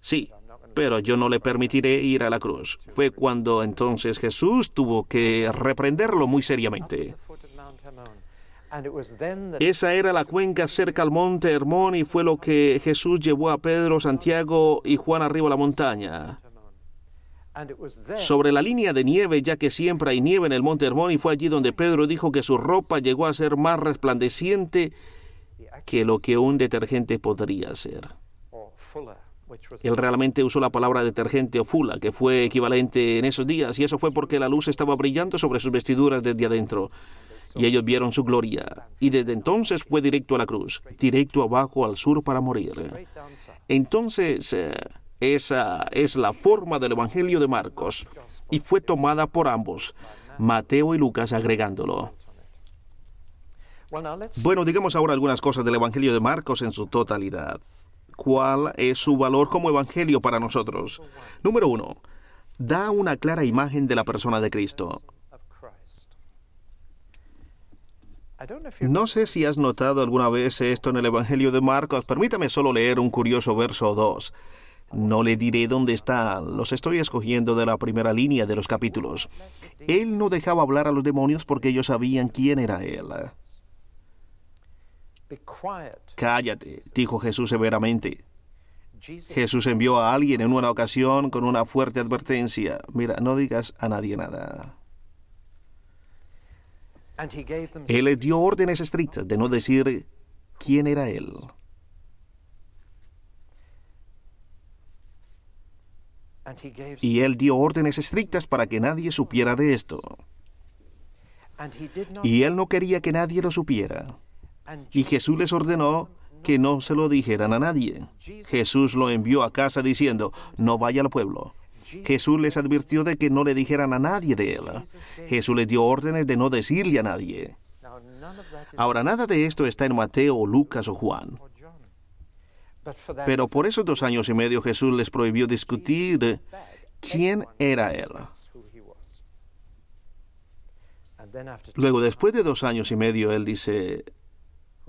Sí, pero yo no le permitiré ir a la cruz. Fue cuando entonces Jesús tuvo que reprenderlo muy seriamente. Esa era la cuenca cerca al monte Hermón y fue lo que Jesús llevó a Pedro, Santiago y Juan arriba a la montaña. Sobre la línea de nieve, ya que siempre hay nieve en el monte Hermón, y fue allí donde Pedro dijo que su ropa llegó a ser más resplandeciente que lo que un detergente podría ser. Él realmente usó la palabra detergente o fula, que fue equivalente en esos días, y eso fue porque la luz estaba brillando sobre sus vestiduras desde adentro y ellos vieron su gloria. Y desde entonces fue directo a la cruz, directo abajo al sur para morir. Entonces, eh, esa es la forma del Evangelio de Marcos y fue tomada por ambos, Mateo y Lucas agregándolo. Bueno, digamos ahora algunas cosas del Evangelio de Marcos en su totalidad. ¿Cuál es su valor como Evangelio para nosotros? Número uno, da una clara imagen de la persona de Cristo. No sé si has notado alguna vez esto en el Evangelio de Marcos. Permítame solo leer un curioso verso 2. No le diré dónde están, los estoy escogiendo de la primera línea de los capítulos. Él no dejaba hablar a los demonios porque ellos sabían quién era él. Cállate, dijo Jesús severamente. Jesús envió a alguien en una ocasión con una fuerte advertencia. Mira, no digas a nadie nada. Él les dio órdenes estrictas de no decir quién era él. Y él dio órdenes estrictas para que nadie supiera de esto. Y él no quería que nadie lo supiera. Y Jesús les ordenó que no se lo dijeran a nadie. Jesús lo envió a casa diciendo, no vaya al pueblo, Jesús les advirtió de que no le dijeran a nadie de él. Jesús les dio órdenes de no decirle a nadie. Ahora, nada de esto está en Mateo, o Lucas o Juan. Pero por esos dos años y medio Jesús les prohibió discutir quién era él. Luego, después de dos años y medio, él dice,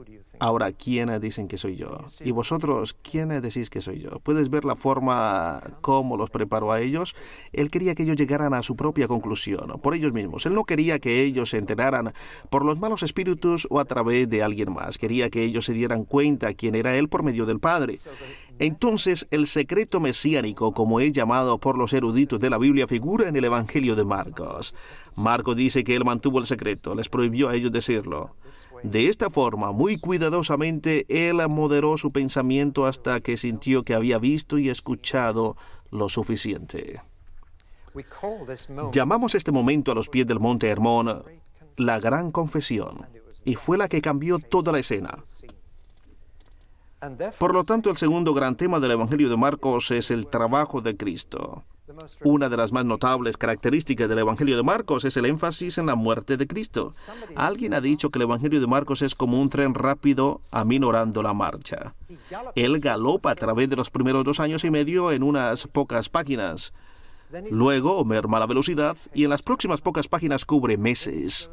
¿eh? Ahora, ¿quiénes dicen que soy yo? Y vosotros, ¿quiénes decís que soy yo? ¿Puedes ver la forma como los preparó a ellos? Él quería que ellos llegaran a su propia conclusión, por ellos mismos. Él no quería que ellos se enteraran por los malos espíritus o a través de alguien más. Quería que ellos se dieran cuenta quién era Él por medio del Padre. Entonces el secreto mesiánico, como es llamado por los eruditos de la Biblia, figura en el Evangelio de Marcos. Marcos dice que él mantuvo el secreto, les prohibió a ellos decirlo. De esta forma, muy cuidadosamente, él moderó su pensamiento hasta que sintió que había visto y escuchado lo suficiente. Llamamos este momento a los pies del monte Hermón la gran confesión, y fue la que cambió toda la escena. Por lo tanto, el segundo gran tema del Evangelio de Marcos es el trabajo de Cristo. Una de las más notables características del Evangelio de Marcos es el énfasis en la muerte de Cristo. Alguien ha dicho que el Evangelio de Marcos es como un tren rápido aminorando la marcha. Él galopa a través de los primeros dos años y medio en unas pocas páginas. Luego merma la velocidad y en las próximas pocas páginas cubre meses.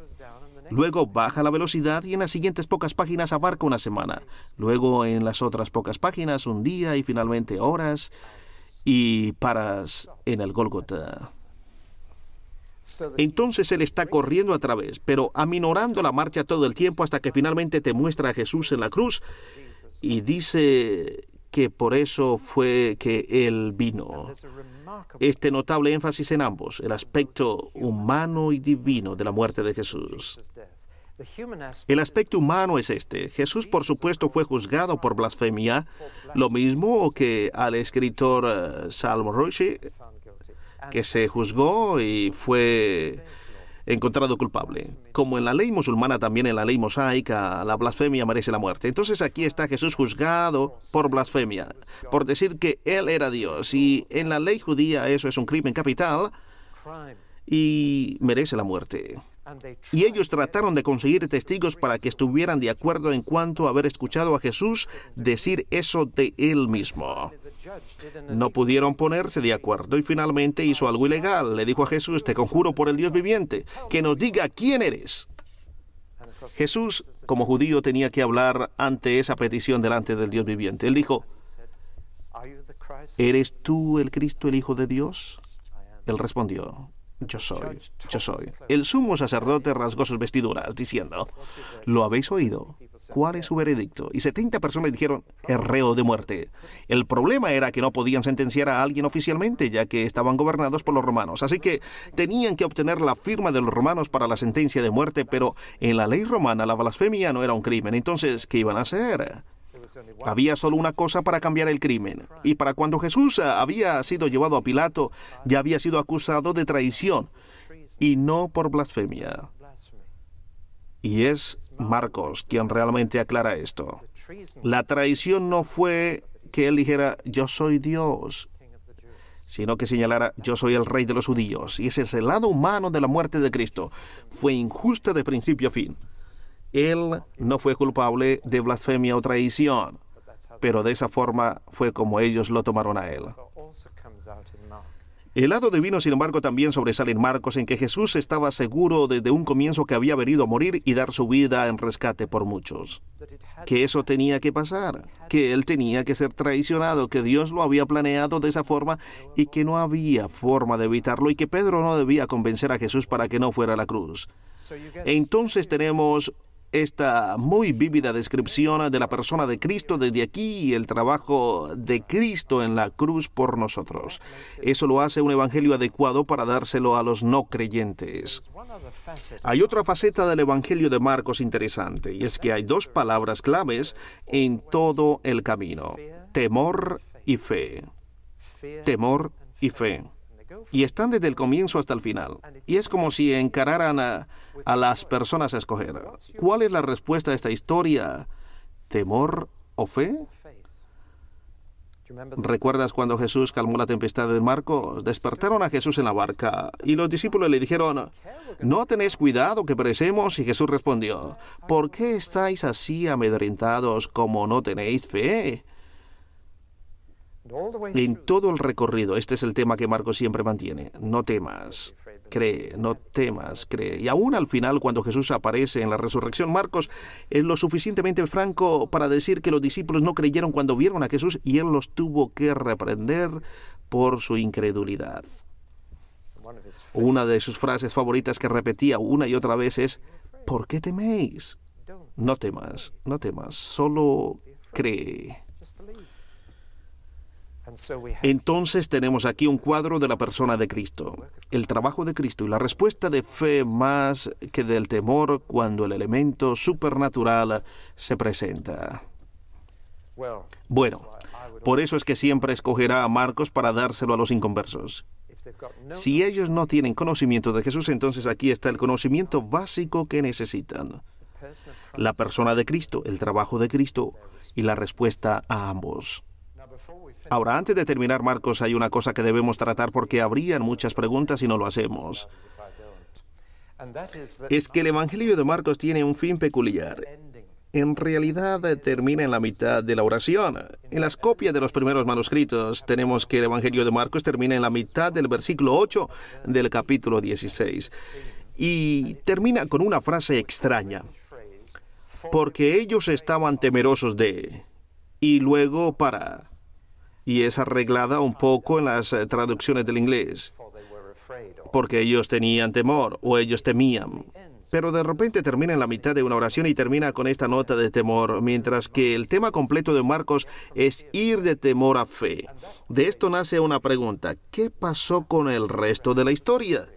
Luego baja la velocidad y en las siguientes pocas páginas abarca una semana. Luego en las otras pocas páginas un día y finalmente horas y paras en el Gólgota. Entonces él está corriendo a través, pero aminorando la marcha todo el tiempo hasta que finalmente te muestra a Jesús en la cruz y dice, que por eso fue que Él vino. Este notable énfasis en ambos, el aspecto humano y divino de la muerte de Jesús. El aspecto humano es este. Jesús, por supuesto, fue juzgado por blasfemia, lo mismo que al escritor eh, Salmo Roche, que se juzgó y fue encontrado culpable. Como en la ley musulmana, también en la ley mosaica, la blasfemia merece la muerte. Entonces aquí está Jesús juzgado por blasfemia, por decir que Él era Dios. Y en la ley judía eso es un crimen capital y merece la muerte. Y ellos trataron de conseguir testigos para que estuvieran de acuerdo en cuanto a haber escuchado a Jesús decir eso de él mismo. No pudieron ponerse de acuerdo y finalmente hizo algo ilegal. Le dijo a Jesús, te conjuro por el Dios viviente, que nos diga quién eres. Jesús, como judío, tenía que hablar ante esa petición delante del Dios viviente. Él dijo, ¿eres tú el Cristo, el Hijo de Dios? Él respondió, yo soy, yo soy. El sumo sacerdote rasgó sus vestiduras, diciendo, ¿lo habéis oído? ¿Cuál es su veredicto? Y 70 personas dijeron, herreo de muerte. El problema era que no podían sentenciar a alguien oficialmente, ya que estaban gobernados por los romanos. Así que tenían que obtener la firma de los romanos para la sentencia de muerte, pero en la ley romana la blasfemia no era un crimen. Entonces, ¿qué iban a hacer? Había solo una cosa para cambiar el crimen. Y para cuando Jesús ah, había sido llevado a Pilato, ya había sido acusado de traición y no por blasfemia. Y es Marcos quien realmente aclara esto. La traición no fue que él dijera, yo soy Dios, sino que señalara, yo soy el rey de los judíos. Y ese es el lado humano de la muerte de Cristo. Fue injusta de principio a fin. Él no fue culpable de blasfemia o traición, pero de esa forma fue como ellos lo tomaron a él. El lado divino, sin embargo, también sobresale en Marcos, en que Jesús estaba seguro desde un comienzo que había venido a morir y dar su vida en rescate por muchos. Que eso tenía que pasar, que él tenía que ser traicionado, que Dios lo había planeado de esa forma y que no había forma de evitarlo y que Pedro no debía convencer a Jesús para que no fuera a la cruz. Entonces tenemos esta muy vívida descripción de la persona de Cristo desde aquí y el trabajo de Cristo en la cruz por nosotros. Eso lo hace un evangelio adecuado para dárselo a los no creyentes. Hay otra faceta del evangelio de Marcos interesante, y es que hay dos palabras claves en todo el camino, temor y fe. Temor y fe y están desde el comienzo hasta el final. Y es como si encararan a, las personas a escoger. ¿Cuál es la respuesta a esta historia? ¿Temor o fe? ¿Recuerdas cuando Jesús calmó la tempestad en Marcos? Despertaron a Jesús en la barca y los discípulos le dijeron, no tenéis cuidado que perecemos. Y Jesús respondió, ¿por qué estáis así amedrentados como no tenéis fe? en todo el recorrido. Este es el tema que Marcos siempre mantiene. No temas, cree, no temas, cree. Y aún al final, cuando Jesús aparece en la resurrección, Marcos es lo suficientemente franco para decir que los discípulos no creyeron cuando vieron a Jesús y él los tuvo que reprender por su incredulidad. Una de sus frases favoritas que repetía una y otra vez es, ¿por qué teméis? No temas, no temas, solo cree. Entonces tenemos aquí un cuadro de la persona de Cristo, el trabajo de Cristo y la respuesta de fe más que del temor cuando el elemento supernatural se presenta. Bueno, por eso es que siempre escogerá a Marcos para dárselo a los inconversos. Si ellos no tienen conocimiento de Jesús, entonces aquí está el conocimiento básico que necesitan. La persona de Cristo, el trabajo de Cristo y la respuesta a ambos. Ahora, antes de terminar, Marcos, hay una cosa que debemos tratar porque habrían muchas preguntas y no lo hacemos. Es que el Evangelio de Marcos tiene un fin peculiar. En realidad eh, termina en la mitad de la oración. En las copias de los primeros manuscritos tenemos que el Evangelio de Marcos termina en la mitad del versículo 8 del capítulo 16 y termina con una frase extraña. Porque ellos estaban temerosos de... Y luego para y es arreglada un poco en las eh, traducciones del inglés, porque ellos tenían temor o ellos temían. Pero de repente termina en la mitad de una oración y termina con esta nota de temor, mientras que el tema completo de Marcos es ir de temor a fe. De esto nace una pregunta, ¿qué pasó con el resto de la historia?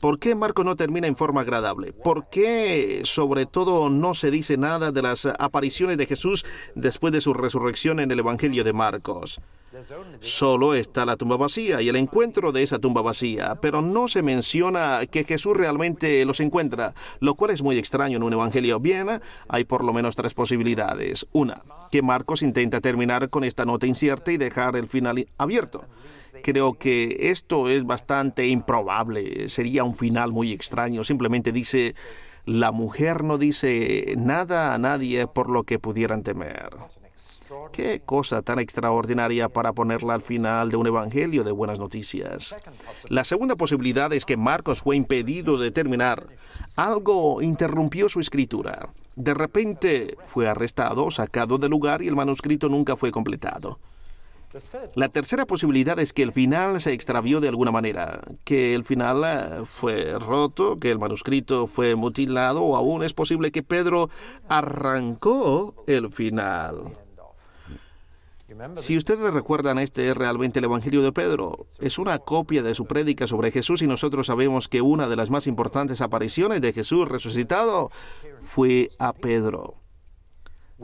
¿Por qué Marco no termina en forma agradable? ¿Por qué sobre todo no se dice nada de las apariciones de Jesús después de su resurrección en el Evangelio de Marcos? Solo está la tumba vacía y el encuentro de esa tumba vacía, pero no se menciona que Jesús realmente los encuentra, lo cual es muy extraño en un evangelio. Bien, hay por lo menos tres posibilidades. Una, que Marcos intenta terminar con esta nota incierta y dejar el final abierto. Creo que esto es bastante improbable. Sería un final muy extraño. Simplemente dice, la mujer no dice nada a nadie por lo que pudieran temer. Qué cosa tan extraordinaria para ponerla al final de un evangelio de buenas noticias. La segunda posibilidad es que Marcos fue impedido de terminar. Algo interrumpió su escritura. De repente fue arrestado, sacado del lugar y el manuscrito nunca fue completado. La tercera posibilidad es que el final se extravió de alguna manera, que el final eh, fue roto, que el manuscrito fue mutilado o aún es posible que Pedro arrancó el final. Si ustedes recuerdan, este es realmente el Evangelio de Pedro. Es una copia de su prédica sobre Jesús y nosotros sabemos que una de las más importantes apariciones de Jesús resucitado fue a Pedro.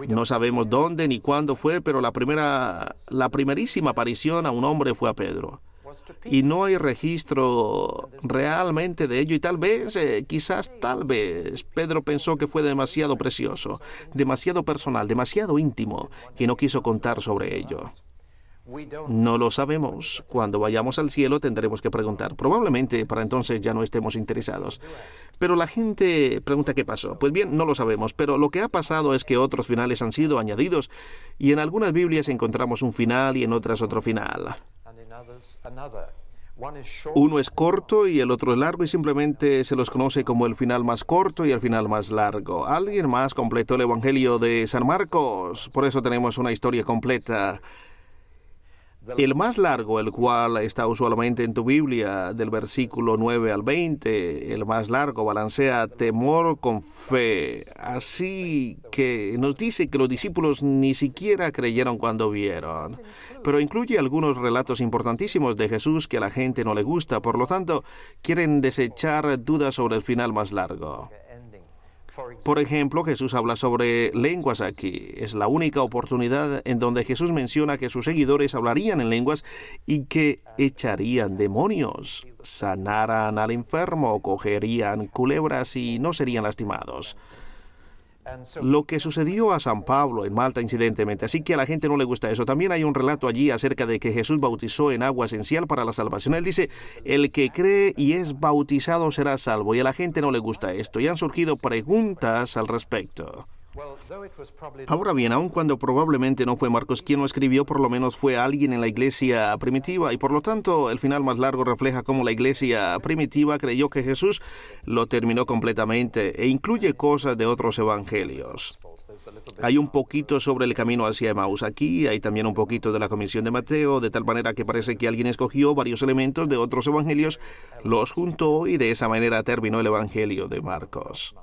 No sabemos dónde ni cuándo fue, pero la primera, la primerísima aparición a un hombre fue a Pedro. Y no hay registro realmente de ello y tal vez, eh, quizás tal vez, Pedro pensó que fue demasiado precioso, demasiado personal, demasiado íntimo, que no quiso contar sobre ello. No lo sabemos. Cuando vayamos al cielo tendremos que preguntar. Probablemente para entonces ya no estemos interesados. Pero la gente pregunta qué pasó. Pues bien, no lo sabemos. Pero lo que ha pasado es que otros finales han sido añadidos y en algunas Biblias encontramos un final y en otras otro final. Uno es corto y el otro es largo y simplemente se los conoce como el final más corto y el final más largo. Alguien más completó el Evangelio de San Marcos. Por eso tenemos una historia completa. El más largo, el cual está usualmente en tu Biblia, del versículo 9 al 20, el más largo balancea temor con fe. Así que nos dice que los discípulos ni siquiera creyeron cuando vieron. Pero incluye algunos relatos importantísimos de Jesús que a la gente no le gusta, por lo tanto, quieren desechar dudas sobre el final más largo. Por ejemplo, Jesús habla sobre lenguas aquí. Es la única oportunidad en donde Jesús menciona que sus seguidores hablarían en lenguas y que echarían demonios, sanaran al enfermo, cogerían culebras y no serían lastimados lo que sucedió a San Pablo en Malta incidentemente. Así que a la gente no le gusta eso. También hay un relato allí acerca de que Jesús bautizó en agua esencial para la salvación. Él dice, el que cree y es bautizado será salvo. Y a la gente no le gusta esto. Y han surgido preguntas al respecto. Ahora bien, aun cuando probablemente no fue Marcos quien lo escribió, por lo menos fue alguien en la iglesia primitiva y por lo tanto el final más largo refleja cómo la iglesia primitiva creyó que Jesús lo terminó completamente e incluye cosas de otros evangelios. Hay un poquito sobre el camino hacia Emmaus aquí, hay también un poquito de la comisión de Mateo, de tal manera que parece que alguien escogió varios elementos de otros evangelios, los juntó y de esa manera terminó el evangelio de Marcos.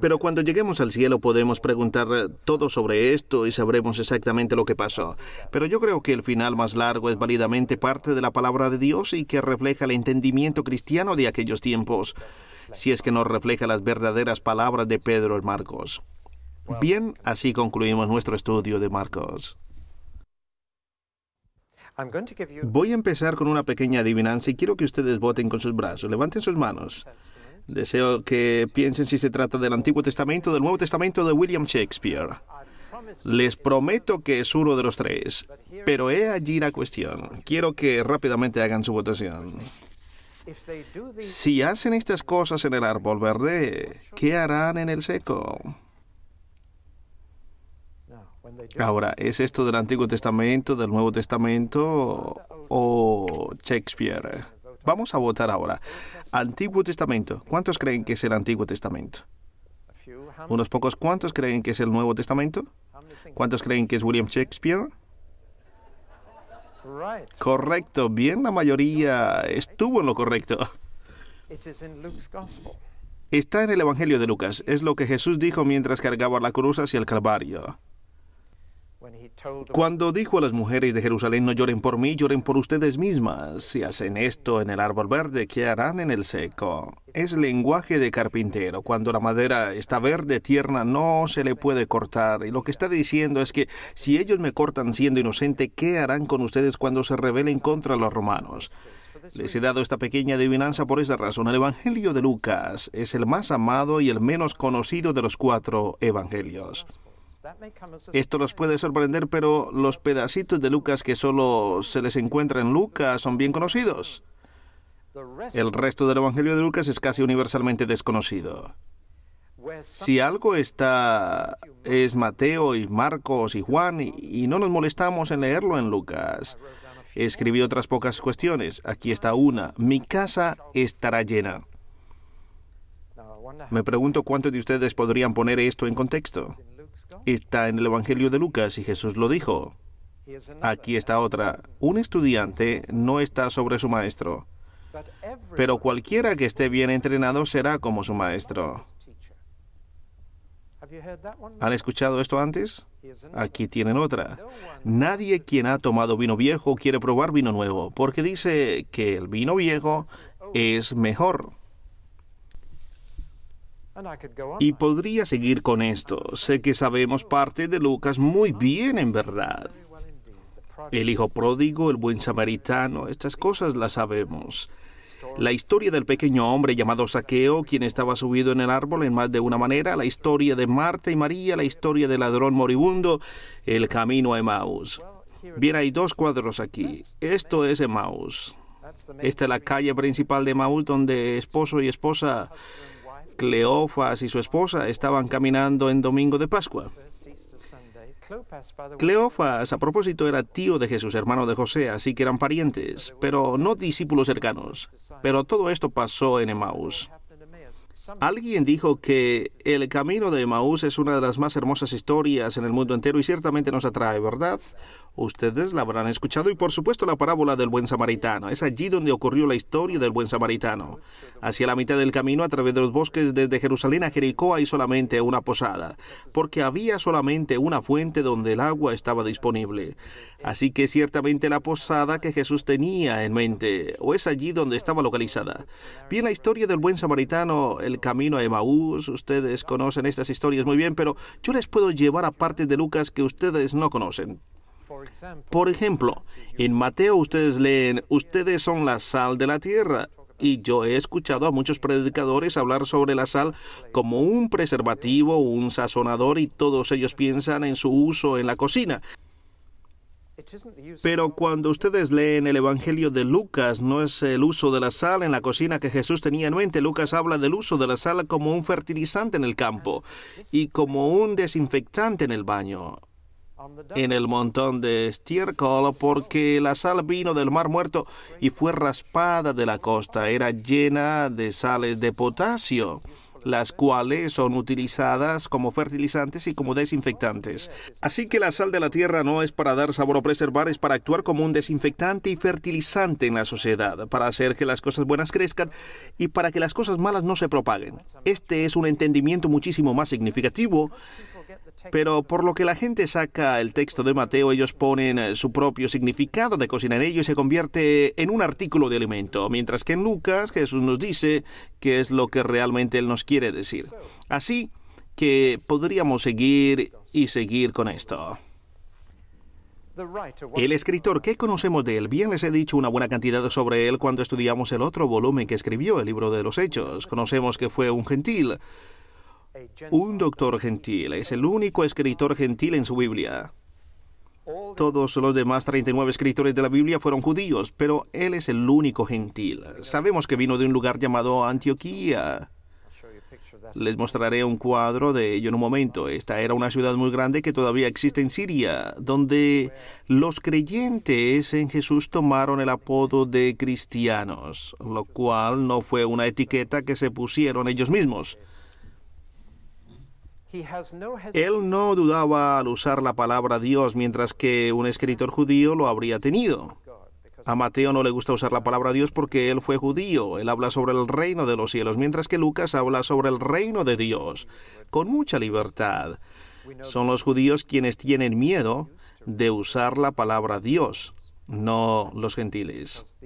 Pero cuando lleguemos al cielo podemos preguntar eh, todo sobre esto y sabremos exactamente lo que pasó. Pero yo creo que el final más largo es válidamente parte de la palabra de Dios y que refleja el entendimiento cristiano de aquellos tiempos, si es que nos refleja las verdaderas palabras de Pedro y Marcos. Bien, así concluimos nuestro estudio de Marcos. Voy a empezar con una pequeña adivinanza y quiero que ustedes voten con sus brazos. Levanten sus manos. Deseo que piensen si se trata del Antiguo Testamento del Nuevo Testamento de William Shakespeare. Les prometo que es uno de los tres, pero he allí la cuestión. Quiero que rápidamente hagan su votación. Si hacen estas cosas en el árbol verde, ¿qué harán en el seco? Ahora, ¿es esto del Antiguo Testamento, del Nuevo Testamento o Shakespeare? Vamos a votar ahora. Antiguo Testamento. ¿Cuántos creen que es el Antiguo Testamento? Unos pocos. ¿Cuántos creen que es el Nuevo Testamento? ¿Cuántos creen que es William Shakespeare? Correcto, bien, la mayoría estuvo en lo correcto. Está en el Evangelio de Lucas, es lo que Jesús dijo mientras cargaba la cruz hacia el Calvario. Cuando dijo a las mujeres de Jerusalén, no lloren por mí, lloren por ustedes mismas. Si hacen esto en el árbol verde, ¿qué harán en el seco? Es lenguaje de carpintero. Cuando la madera está verde, tierna, no se le puede cortar. Y lo que está diciendo es que si ellos me cortan siendo inocente, ¿qué harán con ustedes cuando se rebelen contra los romanos? Les he dado esta pequeña adivinanza por esa razón. El Evangelio de Lucas es el más amado y el menos conocido de los cuatro evangelios. Esto los puede sorprender, pero los pedacitos de Lucas que solo se les encuentra en Lucas son bien conocidos. El resto del Evangelio de Lucas es casi universalmente desconocido. Si algo está es Mateo y Marcos y Juan y, no nos molestamos en leerlo en Lucas. Escribí otras pocas cuestiones. Aquí está una. Mi casa estará llena. Me pregunto cuántos de ustedes podrían poner esto en contexto está en el Evangelio de Lucas y Jesús lo dijo. Aquí está otra. Un estudiante no está sobre su maestro, pero cualquiera que esté bien entrenado será como su maestro. ¿Han escuchado esto antes? Aquí tienen otra. Nadie quien ha tomado vino viejo quiere probar vino nuevo, porque dice que el vino viejo es mejor. Y podría seguir con esto. Sé que sabemos parte de Lucas muy bien, en verdad. El hijo pródigo, el buen samaritano, estas cosas las sabemos. La historia del pequeño hombre llamado Saqueo, quien estaba subido en el árbol en más de una manera, la historia de Marta y María, la historia del ladrón moribundo, el camino a Emmaus... Bien, hay dos cuadros aquí. Esto es Emmaus... Esta es la calle principal de Emmaus... donde esposo y esposa Cleofas y su esposa estaban caminando en Domingo de Pascua. Cleofas, a propósito, era tío de Jesús, hermano de José, así que eran parientes, pero no discípulos cercanos. Pero todo esto pasó en Emmaus... Alguien dijo que el camino de Emaús es una de las más hermosas historias en el mundo entero y ciertamente nos atrae, ¿verdad? Ustedes la habrán escuchado y por supuesto la parábola del buen samaritano. Es allí donde ocurrió la historia del buen samaritano. Hacia la mitad del camino a través de los bosques desde Jerusalén a Jericó hay solamente una posada, porque había solamente una fuente donde el agua estaba disponible. Así que ciertamente la posada que Jesús tenía en mente, o es allí donde estaba localizada. Bien, la historia del buen samaritano, el camino a Emaús, ustedes conocen estas historias muy bien, pero yo les puedo llevar a partes de Lucas que ustedes no conocen. Por ejemplo, en Mateo ustedes leen, ustedes son la sal de la tierra. Y yo he escuchado a muchos predicadores hablar sobre la sal como un preservativo, un sazonador, y todos ellos piensan en su uso en la cocina. Pero cuando ustedes leen el Evangelio de Lucas, no es el uso de la sal en la cocina que Jesús tenía en mente. Lucas habla del uso de la sal como un fertilizante en el campo y como un desinfectante en el baño en el montón de estiércol porque la sal vino del mar muerto y fue raspada de la costa. Era llena de sales de potasio las cuales son utilizadas como fertilizantes y como desinfectantes. Así que la sal de la tierra no es para dar sabor o preservar, es para actuar como un desinfectante y fertilizante en la sociedad, para hacer que las cosas buenas crezcan y para que las cosas malas no se propaguen. Este es un entendimiento muchísimo más significativo pero por lo que la gente saca el texto de Mateo, ellos ponen eh, su propio significado de cocina en ello y se convierte en un artículo de alimento, mientras que en Lucas Jesús nos dice qué es lo que realmente Él nos quiere decir. Así que podríamos seguir y seguir con esto. El escritor, ¿qué conocemos de él? Bien les he dicho una buena cantidad sobre él cuando estudiamos el otro volumen que escribió, el libro de los Hechos. Conocemos que fue un gentil, un doctor gentil es el único escritor gentil en su Biblia. Todos los demás 39 escritores de la Biblia fueron judíos, pero él es el único gentil. Sabemos que vino de un lugar llamado Antioquía. Les mostraré un cuadro de ello en un momento. Esta era una ciudad muy grande que todavía existe en Siria, donde los creyentes en Jesús tomaron el apodo de cristianos, lo cual no fue una etiqueta que se pusieron ellos mismos. Él no dudaba al usar la palabra Dios, mientras que un escritor judío lo habría tenido. A Mateo no le gusta usar la palabra Dios porque él fue judío. Él habla sobre el reino de los cielos, mientras que Lucas habla sobre el reino de Dios, con mucha libertad. Son los judíos quienes tienen miedo de usar la palabra Dios no los gentiles.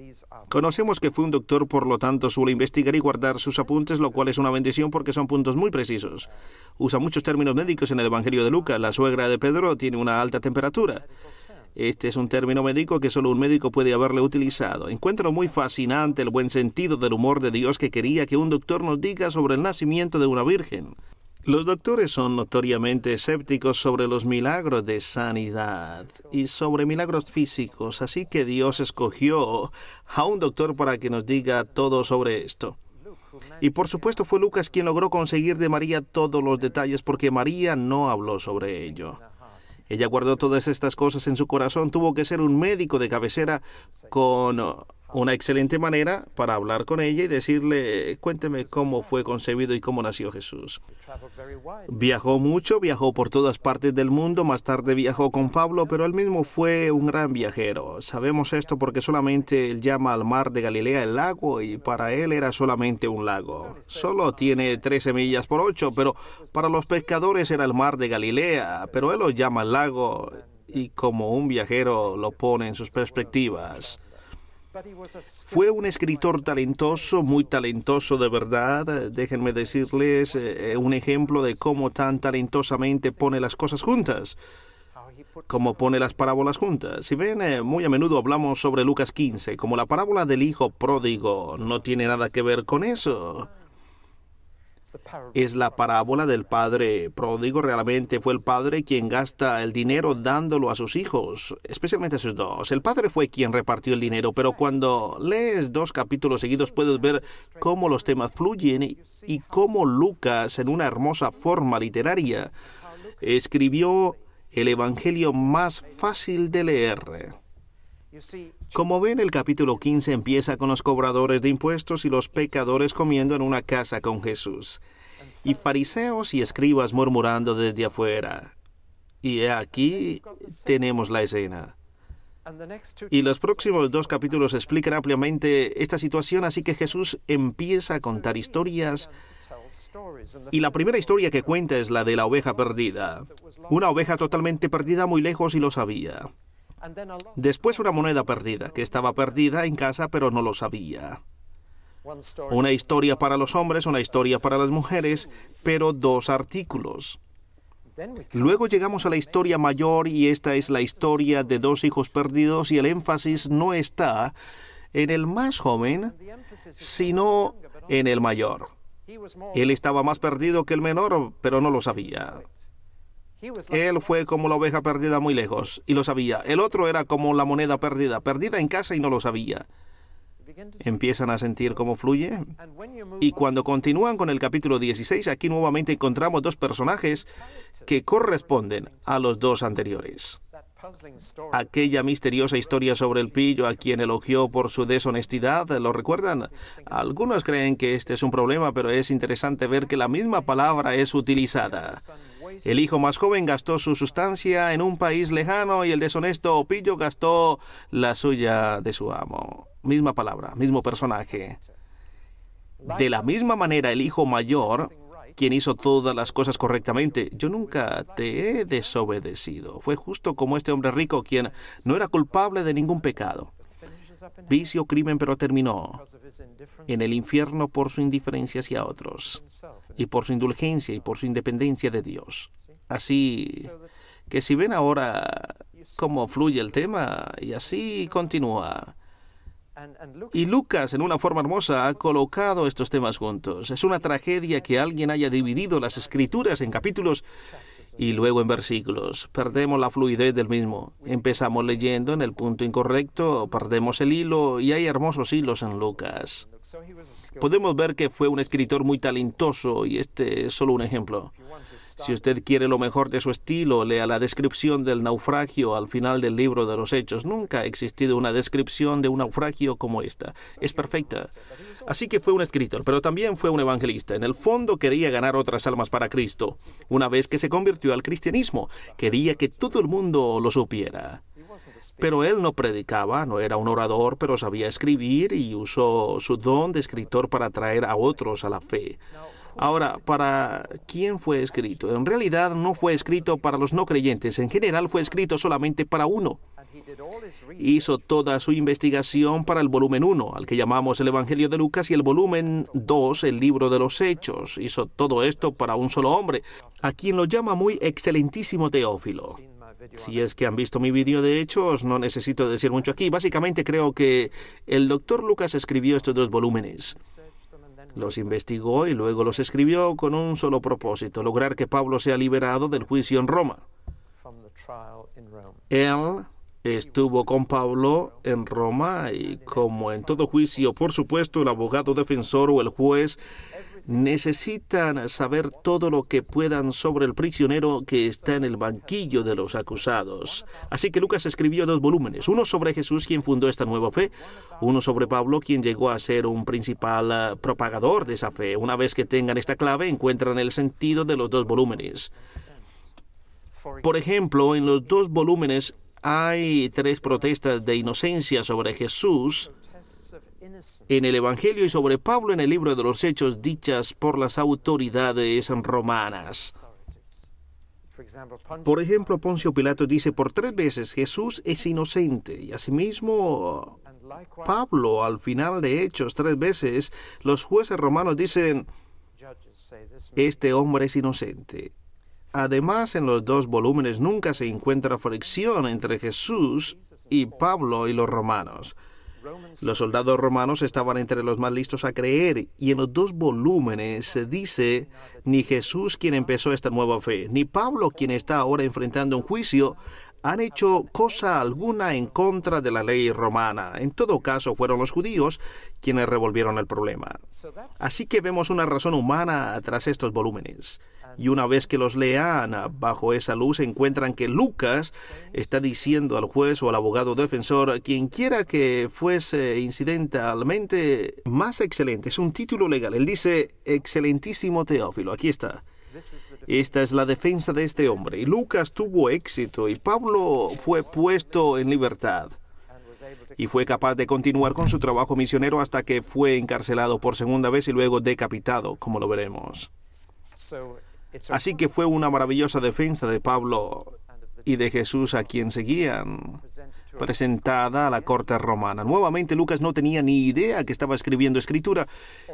Conocemos que fue un doctor, por lo tanto suele investigar y guardar sus apuntes, lo cual es una bendición porque son puntos muy precisos. Usa muchos términos médicos en el Evangelio de Lucas. La suegra de Pedro tiene una alta temperatura. Este es un término médico que solo un médico puede haberle utilizado. Encuentro muy fascinante el buen sentido del humor de Dios que quería que un doctor nos diga sobre el nacimiento de una virgen. Los doctores son notoriamente escépticos sobre los milagros de sanidad y sobre milagros físicos, así que Dios escogió a un doctor para que nos diga todo sobre esto. Y por supuesto fue Lucas quien logró conseguir de María todos los detalles porque María no habló sobre ello. Ella guardó todas estas cosas en su corazón, tuvo que ser un médico de cabecera con una excelente manera para hablar con ella y decirle, cuénteme cómo fue concebido y cómo nació Jesús. Viajó mucho, viajó por todas partes del mundo, más tarde viajó con Pablo, pero él mismo fue un gran viajero. Sabemos esto porque solamente él llama al mar de Galilea el lago y para él era solamente un lago. Solo tiene tres millas por ocho, pero para los pescadores era el mar de Galilea, pero él lo llama el lago y como un viajero lo pone en sus perspectivas. Fue un escritor talentoso, muy talentoso de verdad. Déjenme decirles eh, un ejemplo de cómo tan talentosamente pone las cosas juntas, cómo pone las parábolas juntas. Si ven, eh, muy a menudo hablamos sobre Lucas 15, como la parábola del hijo pródigo no tiene nada que ver con eso. Es la parábola del padre pródigo. Realmente fue el padre quien gasta el dinero dándolo a sus hijos, especialmente a sus dos. El padre fue quien repartió el dinero, pero cuando lees dos capítulos seguidos puedes ver cómo los temas fluyen y, cómo Lucas, en una hermosa forma literaria, escribió el Evangelio más fácil de leer. Como ven, el capítulo 15 empieza con los cobradores de impuestos y los pecadores comiendo en una casa con Jesús, y fariseos y escribas murmurando desde afuera. Y aquí tenemos la escena. Y los próximos dos capítulos explican ampliamente esta situación, así que Jesús empieza a contar historias. Y la primera historia que cuenta es la de la oveja perdida. Una oveja totalmente perdida muy lejos y lo sabía. Después una moneda perdida, que estaba perdida en casa pero no lo sabía. Una historia para los hombres, una historia para las mujeres, pero dos artículos. Luego llegamos a la historia mayor y esta es la historia de dos hijos perdidos y el énfasis no está en el más joven, sino en el mayor. Él estaba más perdido que el menor, pero no lo sabía. Él fue como la oveja perdida muy lejos y lo sabía. El otro era como la moneda perdida, perdida en casa y no lo sabía. Empiezan a sentir cómo fluye. Y cuando continúan con el capítulo 16, aquí nuevamente encontramos dos personajes que corresponden a los dos anteriores. Aquella misteriosa historia sobre el pillo a quien elogió por su deshonestidad, ¿lo recuerdan? Algunos creen que este es un problema, pero es interesante ver que la misma palabra es utilizada. El hijo más joven gastó su sustancia en un país lejano y el deshonesto Opillo gastó la suya de su amo. Misma palabra, mismo personaje. De la misma manera, el hijo mayor, quien hizo todas las cosas correctamente, yo nunca te he desobedecido. Fue justo como este hombre rico, quien no era culpable de ningún pecado vicio, crimen, pero terminó en el infierno por su indiferencia hacia otros y por su indulgencia y por su independencia de Dios. Así que si ven ahora cómo fluye el tema y así continúa. Y Lucas, en una forma hermosa, ha colocado estos temas juntos. Es una tragedia que alguien haya dividido las escrituras en capítulos y luego en versículos. Perdemos la fluidez del mismo. Empezamos leyendo en el punto incorrecto, perdemos el hilo y hay hermosos hilos en Lucas. Podemos ver que fue un escritor muy talentoso y este es solo un ejemplo. Si usted quiere lo mejor de su estilo, lea la descripción del naufragio al final del libro de los Hechos. Nunca ha existido una descripción de un naufragio como esta. Es perfecta. Así que fue un escritor, pero también fue un evangelista. En el fondo quería ganar otras almas para Cristo. Una vez que se convirtió al cristianismo, quería que todo el mundo lo supiera. Pero él no predicaba, no era un orador, pero sabía escribir y usó su don de escritor para atraer a otros a la fe. Ahora, ¿para quién fue escrito? En realidad no fue escrito para los no creyentes, en general fue escrito solamente para uno. Hizo toda su investigación para el volumen 1, al que llamamos el Evangelio de Lucas, y el volumen 2, el libro de los Hechos. Hizo todo esto para un solo hombre, a quien lo llama muy excelentísimo Teófilo. Si es que han visto mi vídeo de hechos, no necesito decir mucho aquí. Básicamente creo que el doctor Lucas escribió estos dos volúmenes. Los investigó y luego los escribió con un solo propósito, lograr que Pablo sea liberado del juicio en Roma. Él estuvo con Pablo en Roma y como en todo juicio, por supuesto, el abogado defensor o el juez necesitan saber todo lo que puedan sobre el prisionero que está en el banquillo de los acusados. Así que Lucas escribió dos volúmenes, uno sobre Jesús, quien fundó esta nueva fe, uno sobre Pablo, quien llegó a ser un principal eh, propagador de esa fe. Una vez que tengan esta clave, encuentran el sentido de los dos volúmenes. Por ejemplo, en los dos volúmenes hay tres protestas de inocencia sobre Jesús, en el Evangelio y sobre Pablo en el libro de los Hechos dichas por las autoridades romanas. Por ejemplo, Poncio Pilato dice por tres veces Jesús es inocente y asimismo Pablo al final de Hechos tres veces los jueces romanos dicen este hombre es inocente. Además, en los dos volúmenes nunca se encuentra fricción entre Jesús y Pablo y los romanos. Los soldados romanos estaban entre los más listos a creer y en los dos volúmenes se dice ni Jesús quien empezó esta nueva fe, ni Pablo quien está ahora enfrentando un juicio, han hecho cosa alguna en contra de la ley romana. En todo caso, fueron los judíos quienes revolvieron el problema. Así que vemos una razón humana tras estos volúmenes. Y una vez que los lean bajo esa luz, encuentran que Lucas está diciendo al juez o al abogado defensor, quien quiera que fuese incidentalmente más excelente, es un título legal. Él dice, excelentísimo Teófilo, aquí está. Esta es la defensa de este hombre. Y Lucas tuvo éxito y Pablo fue puesto en libertad. Y fue capaz de continuar con su trabajo misionero hasta que fue encarcelado por segunda vez y luego decapitado, como lo veremos. Así que fue una maravillosa defensa de Pablo y de Jesús a quien seguían, presentada a la corte romana. Nuevamente Lucas no tenía ni idea que estaba escribiendo escritura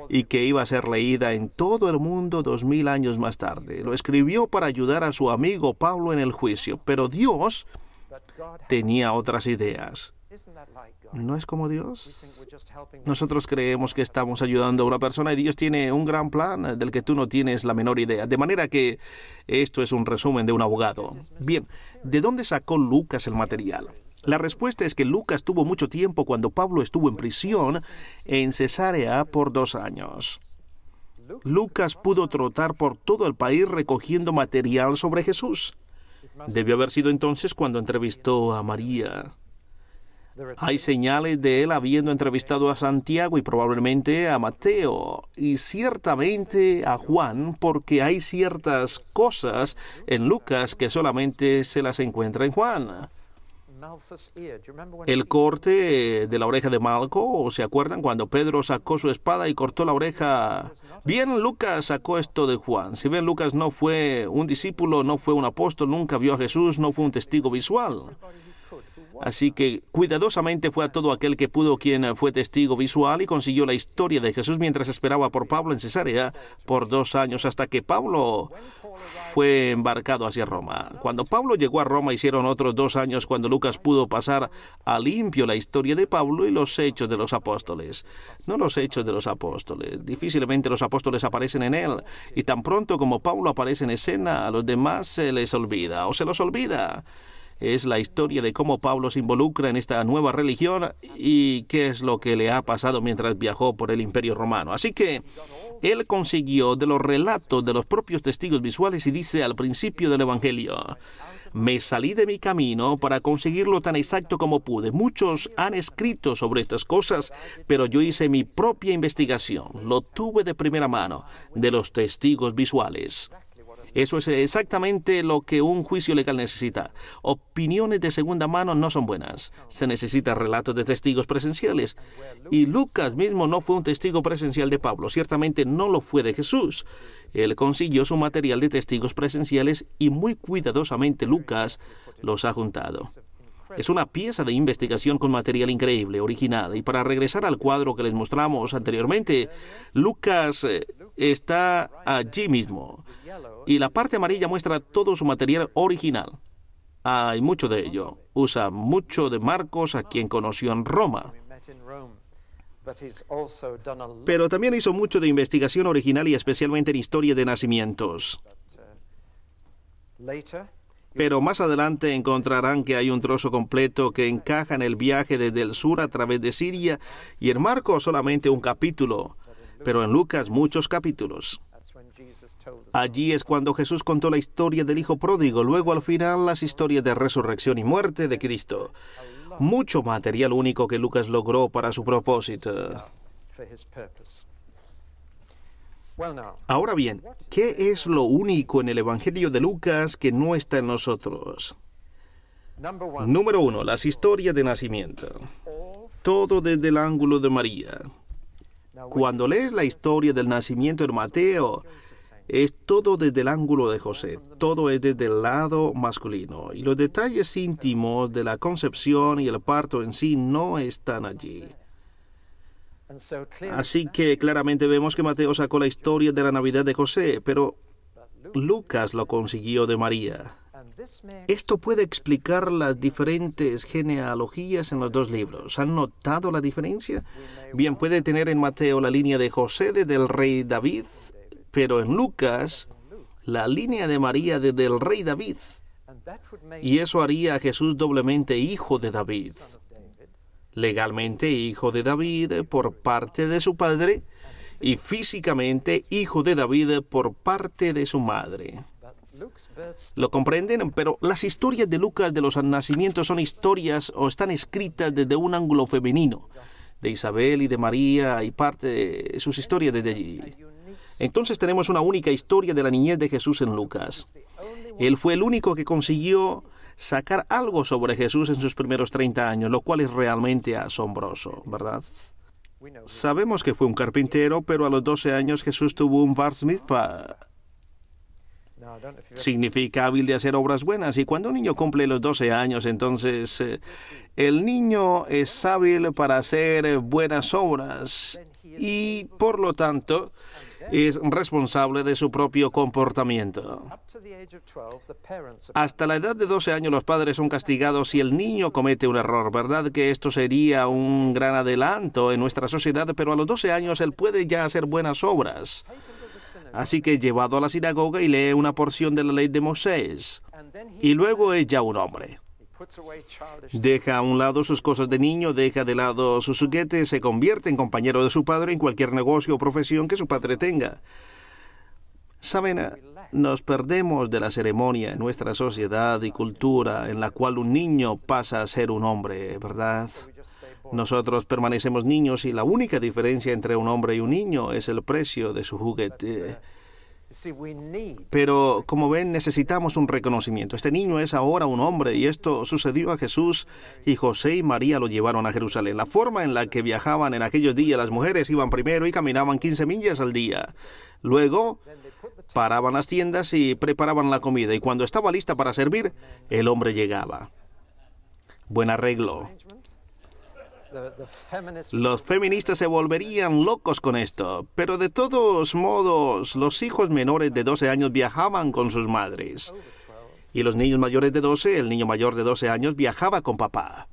y que iba a ser leída en todo el mundo dos mil años más tarde. Lo escribió para ayudar a su amigo Pablo en el juicio, pero Dios tenía otras ideas. ¿No es como Dios? Nosotros creemos que estamos ayudando a una persona y Dios tiene un gran plan del que tú no tienes la menor idea. De manera que esto es un resumen de un abogado. Bien, ¿de dónde sacó Lucas el material? La respuesta es que Lucas tuvo mucho tiempo cuando Pablo estuvo en prisión en Cesarea por dos años. Lucas pudo trotar por todo el país recogiendo material sobre Jesús. Debió haber sido entonces cuando entrevistó a María. Hay señales de él habiendo entrevistado a Santiago y probablemente a Mateo y ciertamente a Juan porque hay ciertas cosas en Lucas que solamente se las encuentra en Juan. El corte de la oreja de Malco, ¿se acuerdan cuando Pedro sacó su espada y cortó la oreja? Bien, Lucas sacó esto de Juan. Si bien Lucas no fue un discípulo, no fue un apóstol, nunca vio a Jesús, no fue un testigo visual. Así que cuidadosamente fue a todo aquel que pudo quien fue testigo visual y consiguió la historia de Jesús mientras esperaba por Pablo en Cesarea por dos años hasta que Pablo fue embarcado hacia Roma. Cuando Pablo llegó a Roma hicieron otros dos años cuando Lucas pudo pasar a limpio la historia de Pablo y los hechos de los apóstoles. No los hechos de los apóstoles. Difícilmente los apóstoles aparecen en él y tan pronto como Pablo aparece en escena a los demás se les olvida o se los olvida es la historia de cómo Pablo se involucra en esta nueva religión y qué es lo que le ha pasado mientras viajó por el imperio romano. Así que él consiguió de los relatos de los propios testigos visuales y dice al principio del Evangelio, me salí de mi camino para conseguirlo tan exacto como pude. Muchos han escrito sobre estas cosas, pero yo hice mi propia investigación. Lo tuve de primera mano, de los testigos visuales. Eso es exactamente lo que un juicio legal necesita. Opiniones de segunda mano no son buenas. Se necesitan relatos de testigos presenciales. Y Lucas mismo no fue un testigo presencial de Pablo. Ciertamente no lo fue de Jesús. Él consiguió su material de testigos presenciales y muy cuidadosamente Lucas los ha juntado. Es una pieza de investigación con material increíble, original. Y para regresar al cuadro que les mostramos anteriormente, Lucas eh, está allí mismo. Y la parte amarilla muestra todo su material original. Hay mucho de ello. Usa mucho de Marcos, a quien conoció en Roma. Pero también hizo mucho de investigación original y especialmente en historia de nacimientos. Pero más adelante encontrarán que hay un trozo completo que encaja en el viaje desde el sur a través de Siria y en Marcos solamente un capítulo pero en Lucas muchos capítulos. Allí es cuando Jesús contó la historia del Hijo Pródigo, luego al final las historias de resurrección y muerte de Cristo. Mucho material único que Lucas logró para su propósito. Ahora bien, ¿qué es lo único en el Evangelio de Lucas que no está en nosotros? Número uno, las historias de nacimiento. Todo desde el ángulo de María. Cuando lees la historia del nacimiento en Mateo, es todo desde el ángulo de José, todo es desde el lado masculino, y los detalles íntimos de la concepción y el parto en sí no están allí. Así que claramente vemos que Mateo sacó la historia de la Navidad de José, pero Lucas lo consiguió de María. Esto puede explicar las diferentes genealogías en los dos libros. ¿Han notado la diferencia? Bien, puede tener en Mateo la línea de José desde el rey David, pero en Lucas la línea de María desde el rey David. Y eso haría a Jesús doblemente hijo de David. Legalmente hijo de David por parte de su padre y físicamente hijo de David por parte de su madre. ¿Lo comprenden? Pero las historias de Lucas de los nacimientos son historias o están escritas desde un ángulo femenino de Isabel y de María y parte de sus historias desde allí. Entonces tenemos una única historia de la niñez de Jesús en Lucas. Él fue el único que consiguió sacar algo sobre Jesús en sus primeros 30 años, lo cual es realmente asombroso, ¿verdad? Sabemos que fue un carpintero, pero a los 12 años Jesús tuvo un bar para significa hábil de hacer obras buenas. Y cuando un niño cumple los 12 años, entonces eh, el niño es hábil para hacer buenas obras y por lo tanto es responsable de su propio comportamiento. Hasta la edad de 12 años los padres son castigados si el niño comete un error, ¿verdad? Que esto sería un gran adelanto en nuestra sociedad, pero a los 12 años él puede ya hacer buenas obras. Así que es llevado a la sinagoga y lee una porción de la ley de Moisés. Y luego es ya un hombre. Deja a un lado sus cosas de niño, deja de lado sus juguetes, se convierte en compañero de su padre en cualquier negocio o profesión que su padre tenga. Saben, nos perdemos de la ceremonia en nuestra sociedad y cultura en la cual un niño pasa a ser un hombre, ¿verdad? Nosotros permanecemos niños y la única diferencia entre un hombre y un niño es el precio de su juguete. Pero como ven, necesitamos un reconocimiento. Este niño es ahora un hombre y esto sucedió a Jesús y José y María lo llevaron a Jerusalén. La forma en la que viajaban en aquellos días las mujeres iban primero y caminaban 15 millas al día. Luego Paraban las tiendas y preparaban la comida y cuando estaba lista para servir, el hombre llegaba. Buen arreglo. Los feministas se volverían locos con esto, pero de todos modos, los hijos menores de 12 años viajaban con sus madres y los niños mayores de 12, el niño mayor de 12 años viajaba con papá.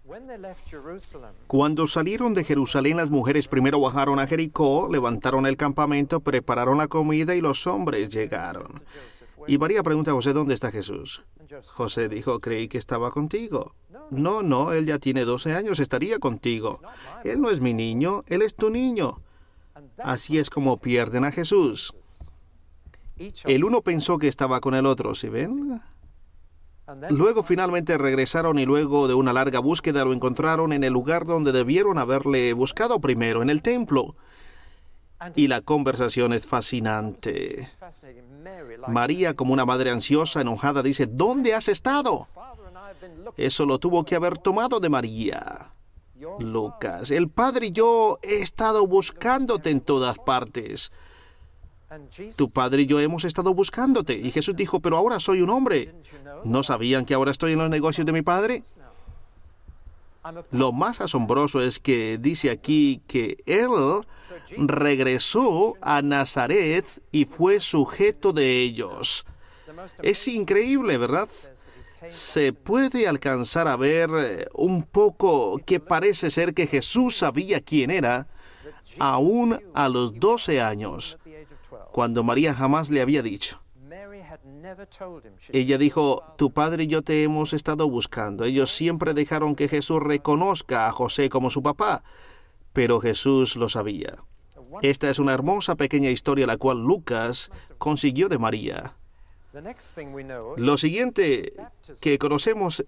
Cuando salieron de Jerusalén, las mujeres primero bajaron a Jericó, levantaron el campamento, prepararon la comida y los hombres llegaron. Y María pregunta a José, ¿dónde está Jesús? José dijo, creí que estaba contigo. No, no, él ya tiene 12 años, estaría contigo. Él no es mi niño, él es tu niño. Así es como pierden a Jesús. El uno pensó que estaba con el otro, ¿si ven? Luego finalmente regresaron y luego de una larga búsqueda lo encontraron en el lugar donde debieron haberle buscado primero, en el templo. Y la conversación es fascinante. María, como una madre ansiosa, enojada, dice, ¿dónde has estado? Eso lo tuvo que haber tomado de María. Lucas, el padre y yo he estado buscándote en todas partes. Tu padre y yo hemos estado buscándote. Y Jesús dijo, pero ahora soy un hombre. ¿No sabían que ahora estoy en los negocios de mi padre? Lo más asombroso es que dice aquí que él regresó a Nazaret y fue sujeto de ellos. Es increíble, ¿verdad? se puede alcanzar a ver eh, un poco que parece ser que Jesús sabía quién era aún a los 12 años cuando María jamás le había dicho. Ella dijo, tu padre y yo te hemos estado buscando. Ellos siempre dejaron que Jesús reconozca a José como su papá, pero Jesús lo sabía. Esta es una hermosa pequeña historia la cual Lucas consiguió de María. Lo siguiente que conocemos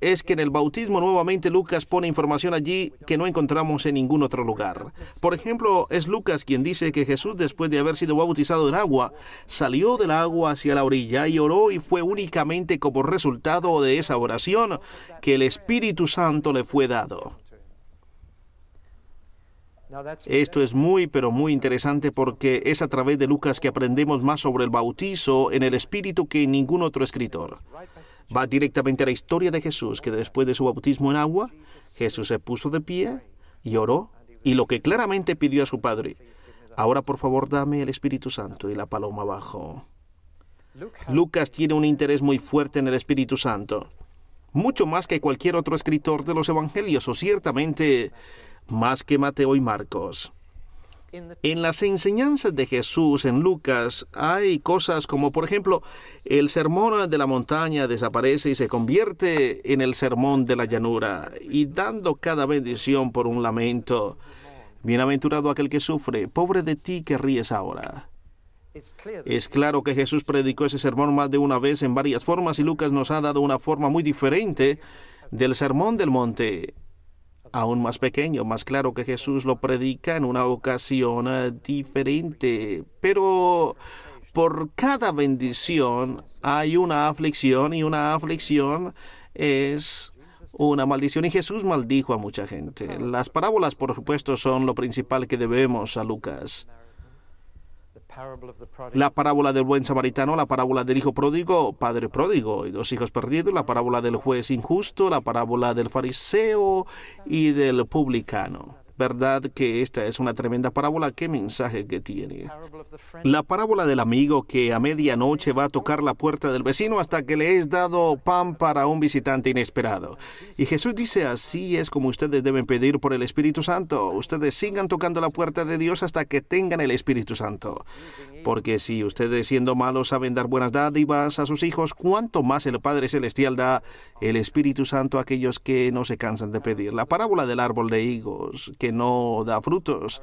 es que en el bautismo nuevamente Lucas pone información allí que no encontramos en ningún otro lugar. Por ejemplo, es Lucas quien dice que Jesús, después de haber sido bautizado en agua, salió del agua hacia la orilla y oró y fue únicamente como resultado de esa oración que el Espíritu Santo le fue dado. Esto es muy, pero muy interesante porque es a través de Lucas que aprendemos más sobre el bautizo en el Espíritu que en ningún otro escritor va directamente a la historia de Jesús, que después de su bautismo en agua, Jesús se puso de pie y oró, y lo que claramente pidió a su Padre, ahora por favor dame el Espíritu Santo, y la paloma abajo. Lucas tiene un interés muy fuerte en el Espíritu Santo, mucho más que cualquier otro escritor de los Evangelios, o ciertamente más que Mateo y Marcos. En las enseñanzas de Jesús en Lucas hay cosas como, por ejemplo, el sermón de la montaña desaparece y se convierte en el sermón de la llanura, y dando cada bendición por un lamento. Bienaventurado aquel que sufre, pobre de ti que ríes ahora. Es claro que Jesús predicó ese sermón más de una vez en varias formas y Lucas nos ha dado una forma muy diferente del sermón del monte aún más pequeño. Más claro que Jesús lo predica en una ocasión eh, diferente, pero por cada bendición hay una aflicción y una aflicción es una maldición y Jesús maldijo a mucha gente. Las parábolas, por supuesto, son lo principal que debemos a Lucas la parábola del buen samaritano, la parábola del hijo pródigo, padre pródigo, y dos hijos perdidos, la parábola del juez injusto, la parábola del fariseo y del publicano. ¿Verdad que esta es una tremenda parábola? ¿Qué mensaje que tiene? La parábola del amigo que a medianoche va a tocar la puerta del vecino hasta que le es dado pan para un visitante inesperado. Y Jesús dice, así es como ustedes deben pedir por el Espíritu Santo. Ustedes sigan tocando la puerta de Dios hasta que tengan el Espíritu Santo. Porque si ustedes siendo malos saben dar buenas dádivas a sus hijos, cuánto más el Padre Celestial da el Espíritu Santo a aquellos que no se cansan de pedir. La parábola del árbol de higos, que no da frutos.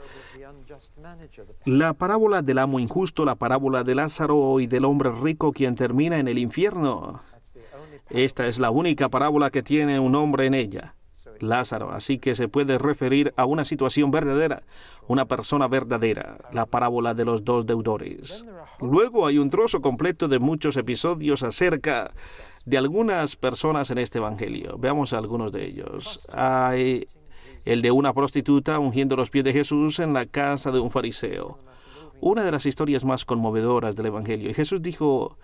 La parábola del amo injusto, la parábola de Lázaro y del hombre rico quien termina en el infierno. Esta es la única parábola que tiene un hombre en ella. Lázaro, así que se puede referir a una situación verdadera, una persona verdadera, la parábola de los dos deudores. Luego hay un trozo completo de muchos episodios acerca de algunas personas en este Evangelio. Veamos algunos de ellos. Hay el de una prostituta ungiendo los pies de Jesús en la casa de un fariseo. Una de las historias más conmovedoras del Evangelio. Y Jesús dijo,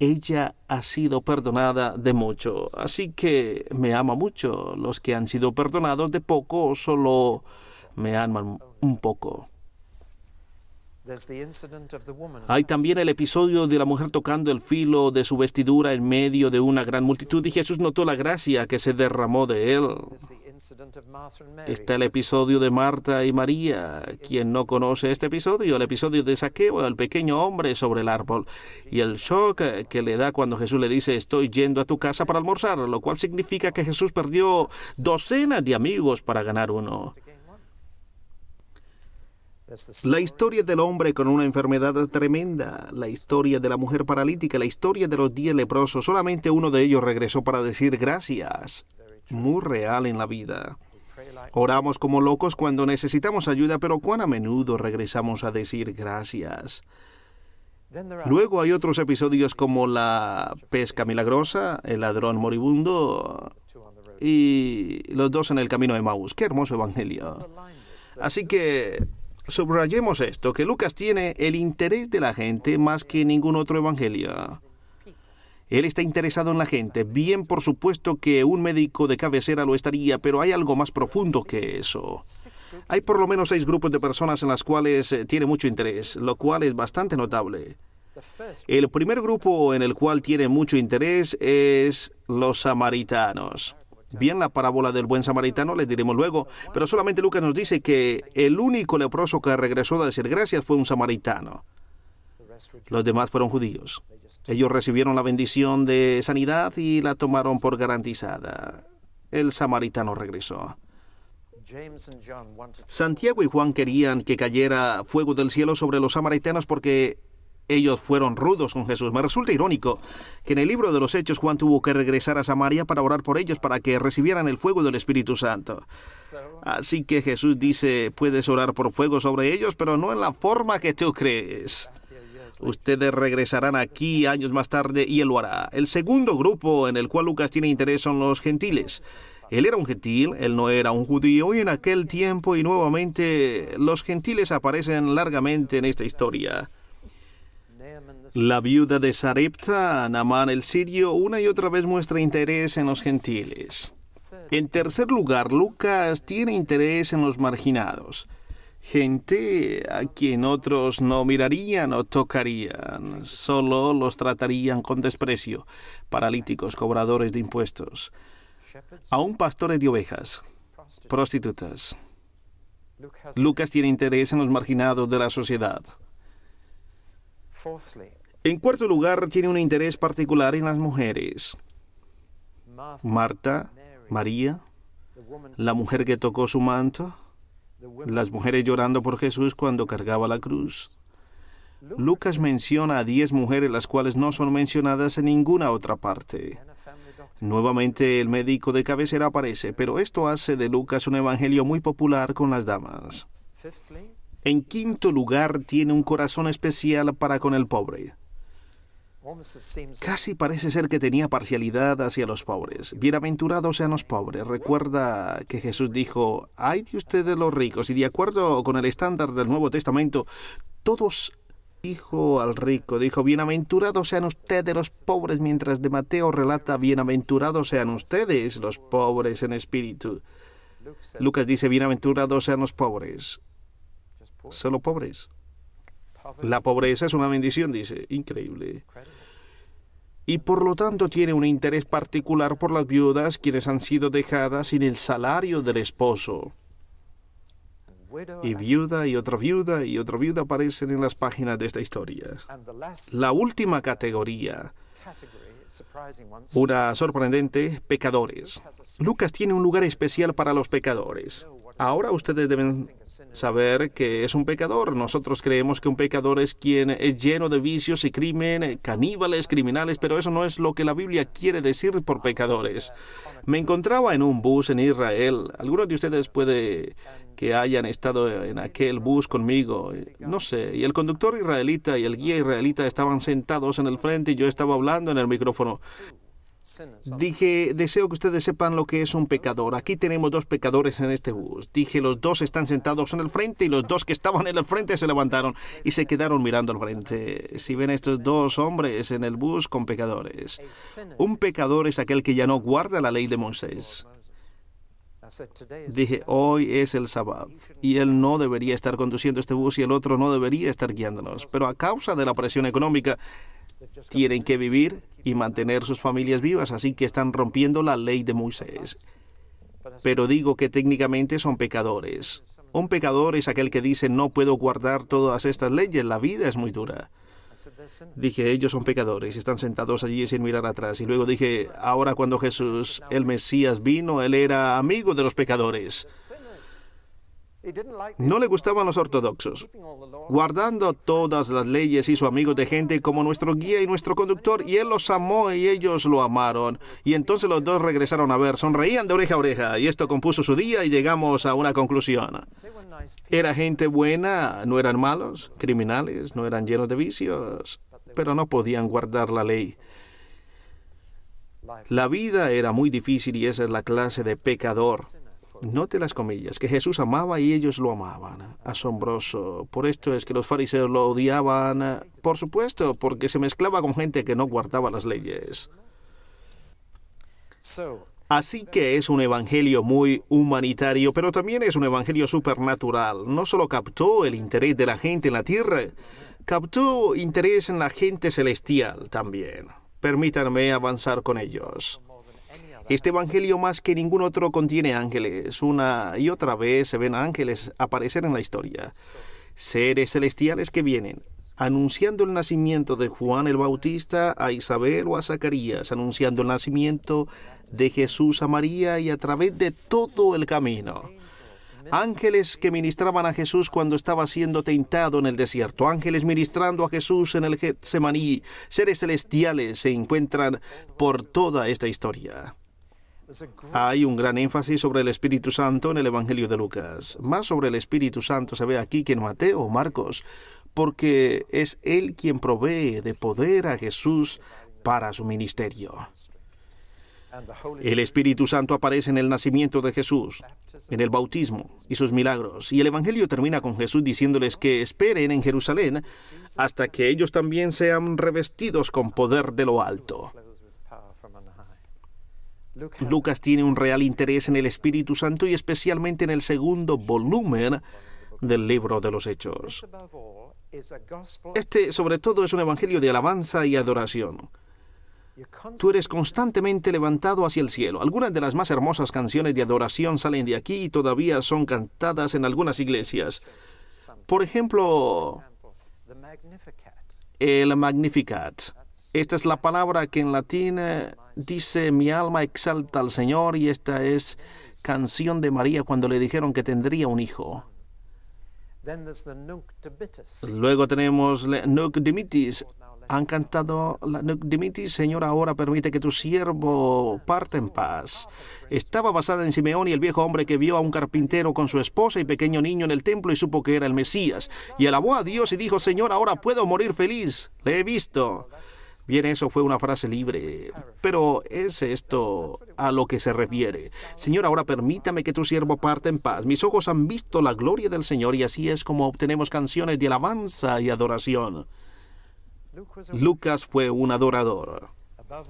ella ha sido perdonada de mucho, así que me ama mucho. Los que han sido perdonados de poco solo me aman un poco. Hay también el episodio de la mujer tocando el filo de su vestidura en medio de una gran multitud y Jesús notó la gracia que se derramó de él. Está el episodio de Marta y María. Quien no conoce este episodio, el episodio de saqueo al pequeño hombre sobre el árbol y el shock que le da cuando Jesús le dice estoy yendo a tu casa para almorzar, lo cual significa que Jesús perdió docenas de amigos para ganar uno. La historia del hombre con una enfermedad tremenda, la historia de la mujer paralítica, la historia de los diez leprosos, solamente uno de ellos regresó para decir gracias muy real en la vida. Oramos como locos cuando necesitamos ayuda, pero cuán a menudo regresamos a decir gracias. Luego hay otros episodios como la pesca milagrosa, el ladrón moribundo y los dos en el camino de Maús. ¡Qué hermoso evangelio! Así que subrayemos esto, que Lucas tiene el interés de la gente más que ningún otro evangelio. Él está interesado en la gente. Bien, por supuesto que un médico de cabecera lo estaría, pero hay algo más profundo que eso. Hay por lo menos seis grupos de personas en las cuales eh, tiene mucho interés, lo cual es bastante notable. El primer grupo en el cual tiene mucho interés es los samaritanos. Bien, la parábola del buen samaritano les diremos luego, pero solamente Lucas nos dice que el único leproso que regresó a decir gracias fue un samaritano. Los demás fueron judíos. Ellos recibieron la bendición de sanidad y la tomaron por garantizada. El samaritano regresó. Santiago y Juan querían que cayera fuego del cielo sobre los samaritanos porque ellos fueron rudos con Jesús. Me resulta irónico que en el libro de los Hechos Juan tuvo que regresar a Samaria para orar por ellos para que recibieran el fuego del Espíritu Santo. Así que Jesús dice, puedes orar por fuego sobre ellos, pero no en la forma que tú crees. Ustedes regresarán aquí años más tarde y él lo hará. El segundo grupo en el cual Lucas tiene interés son los gentiles. Él era un gentil, él no era un judío, y en aquel tiempo y nuevamente los gentiles aparecen largamente en esta historia. La viuda de Sarepta, Namán el sirio, una y otra vez muestra interés en los gentiles. En tercer lugar, Lucas tiene interés en los marginados gente a quien otros no mirarían o tocarían, solo los tratarían con desprecio, paralíticos, cobradores de impuestos, aún pastores de ovejas, prostitutas. Lucas tiene interés en los marginados de la sociedad. En cuarto lugar, tiene un interés particular en las mujeres. Marta, María, la mujer que tocó su manto, las mujeres llorando por Jesús cuando cargaba la cruz. Lucas menciona a diez mujeres las cuales no son mencionadas en ninguna otra parte. Nuevamente el médico de cabecera aparece, pero esto hace de Lucas un evangelio muy popular con las damas. En quinto lugar, tiene un corazón especial para con el pobre. Casi parece ser que tenía parcialidad hacia los pobres. Bienaventurados sean los pobres. Recuerda que Jesús dijo, ay de ustedes los ricos. Y de acuerdo con el estándar del Nuevo Testamento, todos dijo al rico, dijo, bienaventurados sean ustedes los pobres, mientras de Mateo relata, bienaventurados sean ustedes los pobres en espíritu. Lucas dice, bienaventurados sean los pobres. Solo pobres. La pobreza es una bendición, dice. Increíble. Y por lo tanto tiene un interés particular por las viudas quienes han sido dejadas sin el salario del esposo. Y viuda y otra viuda y otra viuda aparecen en las páginas de esta historia. La última categoría una sorprendente, pecadores. Lucas tiene un lugar especial para los pecadores. Ahora ustedes deben saber que es un pecador. Nosotros creemos que un pecador es quien es lleno de vicios y crimen, caníbales, criminales, pero eso no es lo que la Biblia quiere decir por pecadores. Me encontraba en un bus en Israel. Algunos de ustedes puede que hayan estado en aquel bus conmigo. No sé. Y el conductor israelita y el guía israelita estaban sentados en el frente y yo estaba hablando en el micrófono Dije, deseo que ustedes sepan lo que es un pecador. Aquí tenemos dos pecadores en este bus. Dije, los dos están sentados en el frente y los dos que estaban en el frente se levantaron y se quedaron mirando al frente. Si ven estos dos hombres en el bus con pecadores. Un pecador es aquel que ya no guarda la ley de Moisés. Dije, hoy es el sábado y él no debería estar conduciendo este bus y el otro no debería estar guiándonos. Pero a causa de la presión económica, tienen que vivir y mantener sus familias vivas, así que están rompiendo la ley de Moisés. Pero digo que técnicamente son pecadores. Un pecador es aquel que dice, no puedo guardar todas estas leyes, la vida es muy dura. Dije, ellos son pecadores, están sentados allí sin mirar atrás. Y luego dije, ahora cuando Jesús, el Mesías, vino, él era amigo de los pecadores. No le gustaban los ortodoxos. Guardando todas las leyes hizo amigos de gente como nuestro guía y nuestro conductor, y él los amó y ellos lo amaron. Y entonces los dos regresaron a ver, sonreían de oreja a oreja, y esto compuso su día y llegamos a una conclusión. Era gente buena, no eran malos, criminales, no eran llenos de vicios, pero no podían guardar la ley. La vida era muy difícil y esa es la clase de pecador Note las comillas, que Jesús amaba y ellos lo amaban. Asombroso. Por esto es que los fariseos lo odiaban. Por supuesto, porque se mezclaba con gente que no guardaba las leyes. Así que es un evangelio muy humanitario, pero también es un evangelio supernatural. No solo captó el interés de la gente en la tierra, captó interés en la gente celestial también. Permítanme avanzar con ellos. Este Evangelio más que ningún otro contiene ángeles. Una y otra vez se ven ángeles aparecer en la historia. Seres celestiales que vienen, anunciando el nacimiento de Juan el Bautista a Isabel o a Zacarías, anunciando el nacimiento de Jesús a María y a través de todo el camino. Ángeles que ministraban a Jesús cuando estaba siendo tentado en el desierto. Ángeles ministrando a Jesús en el Getsemaní. Seres celestiales se encuentran por toda esta historia. Hay un gran énfasis sobre el Espíritu Santo en el Evangelio de Lucas. Más sobre el Espíritu Santo se ve aquí que en Mateo o Marcos, porque es Él quien provee de poder a Jesús para su ministerio. El Espíritu Santo aparece en el nacimiento de Jesús, en el bautismo y sus milagros. Y el Evangelio termina con Jesús diciéndoles que esperen en Jerusalén hasta que ellos también sean revestidos con poder de lo alto. Lucas tiene un real interés en el Espíritu Santo y especialmente en el segundo volumen del libro de los Hechos. Este, sobre todo, es un evangelio de alabanza y adoración. Tú eres constantemente levantado hacia el cielo. Algunas de las más hermosas canciones de adoración salen de aquí y todavía son cantadas en algunas iglesias. Por ejemplo, el Magnificat. Esta es la palabra que en latín eh, Dice, mi alma exalta al Señor y esta es canción de María cuando le dijeron que tendría un hijo. Luego tenemos Nuc Dimitis. Han cantado la Dimitis, Señor, ahora permite que tu siervo parte en paz. Estaba basada en Simeón y el viejo hombre que vio a un carpintero con su esposa y pequeño niño en el templo y supo que era el Mesías. Y alabó a Dios y dijo, Señor, ahora puedo morir feliz. Le he visto. Bien, eso fue una frase libre, pero es esto a lo que se refiere. Señor, ahora permítame que tu siervo parte en paz. Mis ojos han visto la gloria del Señor y así es como obtenemos canciones de alabanza y adoración. Lucas fue un adorador.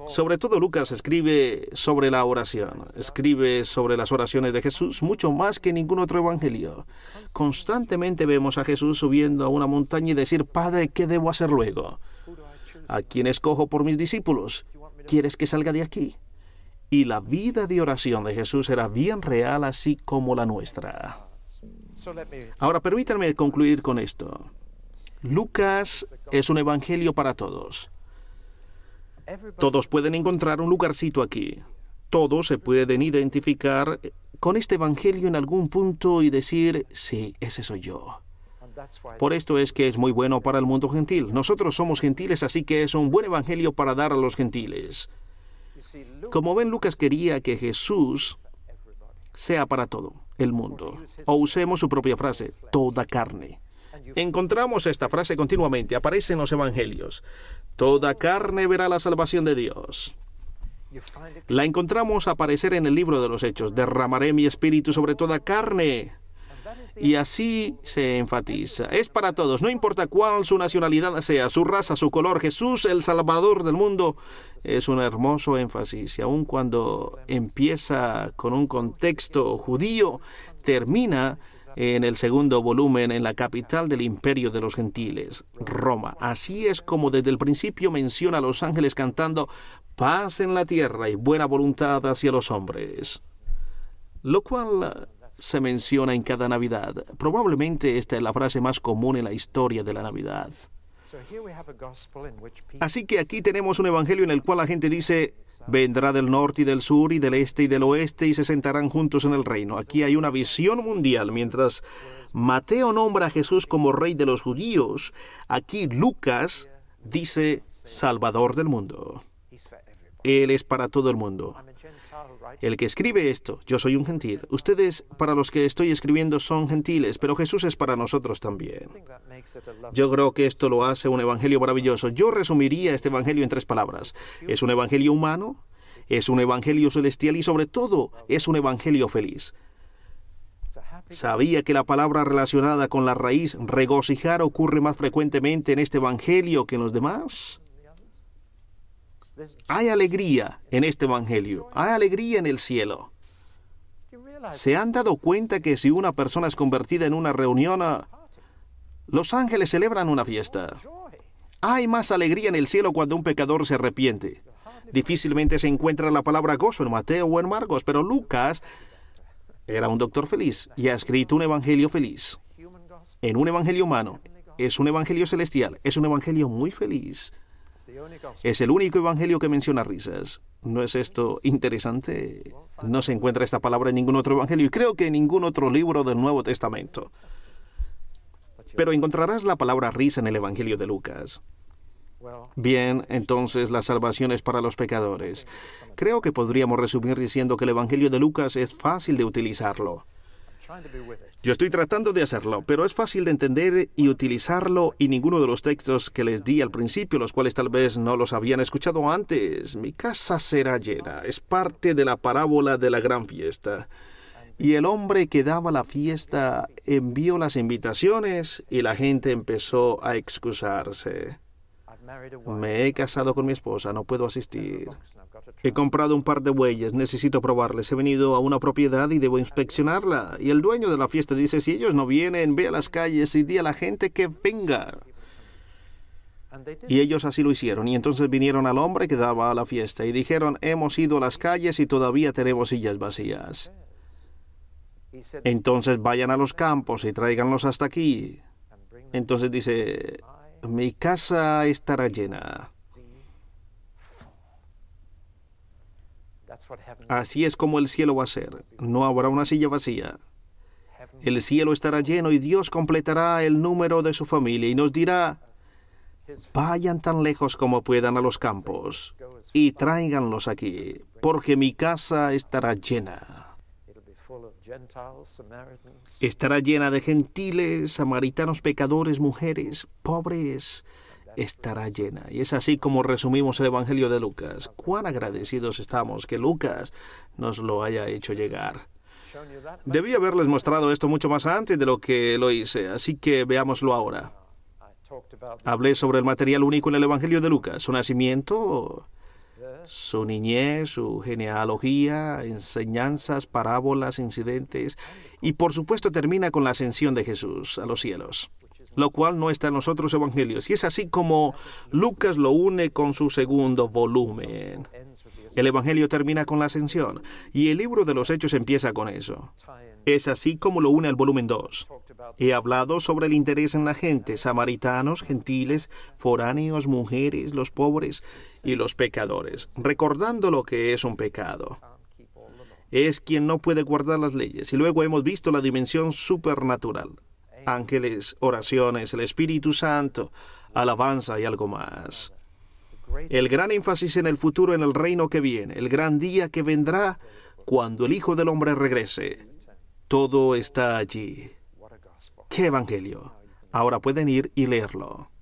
Sobre todo Lucas escribe sobre la oración, escribe sobre las oraciones de Jesús mucho más que ningún otro evangelio. Constantemente vemos a Jesús subiendo a una montaña y decir, Padre, ¿qué debo hacer luego? ¿A quién escojo por mis discípulos? ¿Quieres que salga de aquí? Y la vida de oración de Jesús era bien real, así como la nuestra. Ahora permítanme concluir con esto. Lucas es un evangelio para todos. Todos pueden encontrar un lugarcito aquí. Todos se pueden identificar con este evangelio en algún punto y decir, sí, ese soy yo. Por esto es que es muy bueno para el mundo gentil. Nosotros somos gentiles, así que es un buen evangelio para dar a los gentiles. Como ven, Lucas quería que Jesús sea para todo el mundo. O usemos su propia frase, toda carne. Encontramos esta frase continuamente, aparece en los evangelios. Toda carne verá la salvación de Dios. La encontramos aparecer en el libro de los Hechos. Derramaré mi espíritu sobre toda carne. Y así se enfatiza. Es para todos, no importa cuál su nacionalidad sea, su raza, su color. Jesús, el Salvador del mundo, es un hermoso énfasis. Y aun cuando empieza con un contexto judío, termina en el segundo volumen en la capital del imperio de los gentiles, Roma. Así es como desde el principio menciona a los ángeles cantando paz en la tierra y buena voluntad hacia los hombres. Lo cual se menciona en cada Navidad. Probablemente esta es la frase más común en la historia de la Navidad. Así que aquí tenemos un evangelio en el cual la gente dice, vendrá del norte y del sur y del este y del oeste y se sentarán juntos en el reino. Aquí hay una visión mundial. Mientras Mateo nombra a Jesús como rey de los judíos, aquí Lucas dice, salvador del mundo. Él es para todo el mundo el que escribe esto, yo soy un gentil. Ustedes, para los que estoy escribiendo, son gentiles, pero Jesús es para nosotros también. Yo creo que esto lo hace un evangelio maravilloso. Yo resumiría este evangelio en tres palabras. Es un evangelio humano, es un evangelio celestial y sobre todo es un evangelio feliz. Sabía que la palabra relacionada con la raíz regocijar ocurre más frecuentemente en este evangelio que en los demás. Hay alegría en este Evangelio, hay alegría en el cielo. ¿Se han dado cuenta que si una persona es convertida en una reunión, ah, los ángeles celebran una fiesta? Hay más alegría en el cielo cuando un pecador se arrepiente. Difícilmente se encuentra la palabra gozo en Mateo o en Marcos, pero Lucas era un doctor feliz y ha escrito un evangelio feliz. En un evangelio humano, es un evangelio celestial, es un evangelio muy feliz. Es el único evangelio que menciona risas. ¿No es esto interesante? No se encuentra esta palabra en ningún otro evangelio y creo que en ningún otro libro del Nuevo Testamento. Pero encontrarás la palabra risa en el evangelio de Lucas. Bien, entonces la salvación es para los pecadores. Creo que podríamos resumir diciendo que el evangelio de Lucas es fácil de utilizarlo. Yo estoy tratando de hacerlo, pero es fácil de entender y utilizarlo y ninguno de los textos que les di al principio, los cuales tal vez no los habían escuchado antes. Mi casa será llena. Es parte de la parábola de la gran fiesta. Y el hombre que daba la fiesta envió las invitaciones y la gente empezó a excusarse. Me he casado con mi esposa, no puedo asistir. He comprado un par de bueyes, necesito probarles. He venido a una propiedad y debo inspeccionarla. Y el dueño de la fiesta dice, si ellos no vienen, ve a las calles y di a la gente que venga. Y ellos así lo hicieron. Y entonces vinieron al hombre que daba a la fiesta y dijeron, hemos ido a las calles y todavía tenemos sillas vacías. Entonces vayan a los campos y tráiganlos hasta aquí. Entonces dice, mi casa estará llena. Así es como el cielo va a ser. No habrá una silla vacía. El cielo estará lleno y Dios completará el número de su familia y nos dirá, vayan tan lejos como puedan a los campos y tráiganlos aquí, porque mi casa estará llena. Estará llena de gentiles, samaritanos, pecadores, mujeres, pobres, estará llena. Y es así como resumimos el Evangelio de Lucas. Cuán agradecidos estamos que Lucas nos lo haya hecho llegar. Debí haberles mostrado esto mucho más antes de lo que lo hice, así que veámoslo ahora. Hablé sobre el material único en el Evangelio de Lucas, su nacimiento, su niñez, su genealogía, enseñanzas, parábolas, incidentes, y por supuesto termina con la ascensión de Jesús a los cielos lo cual no está en los otros evangelios. Y es así como Lucas lo une con su segundo volumen. El evangelio termina con la ascensión y el libro de los hechos empieza con eso. Es así como lo une el volumen 2. He hablado sobre el interés en la gente, samaritanos, gentiles, foráneos, mujeres, los pobres y los pecadores, recordando lo que es un pecado es quien no puede guardar las leyes. Y luego hemos visto la dimensión supernatural ángeles, oraciones, el Espíritu Santo, alabanza y algo más. El gran énfasis en el futuro, en el reino que viene, el gran día que vendrá cuando el Hijo del Hombre regrese. Todo está allí. ¡Qué evangelio! Ahora pueden ir y leerlo.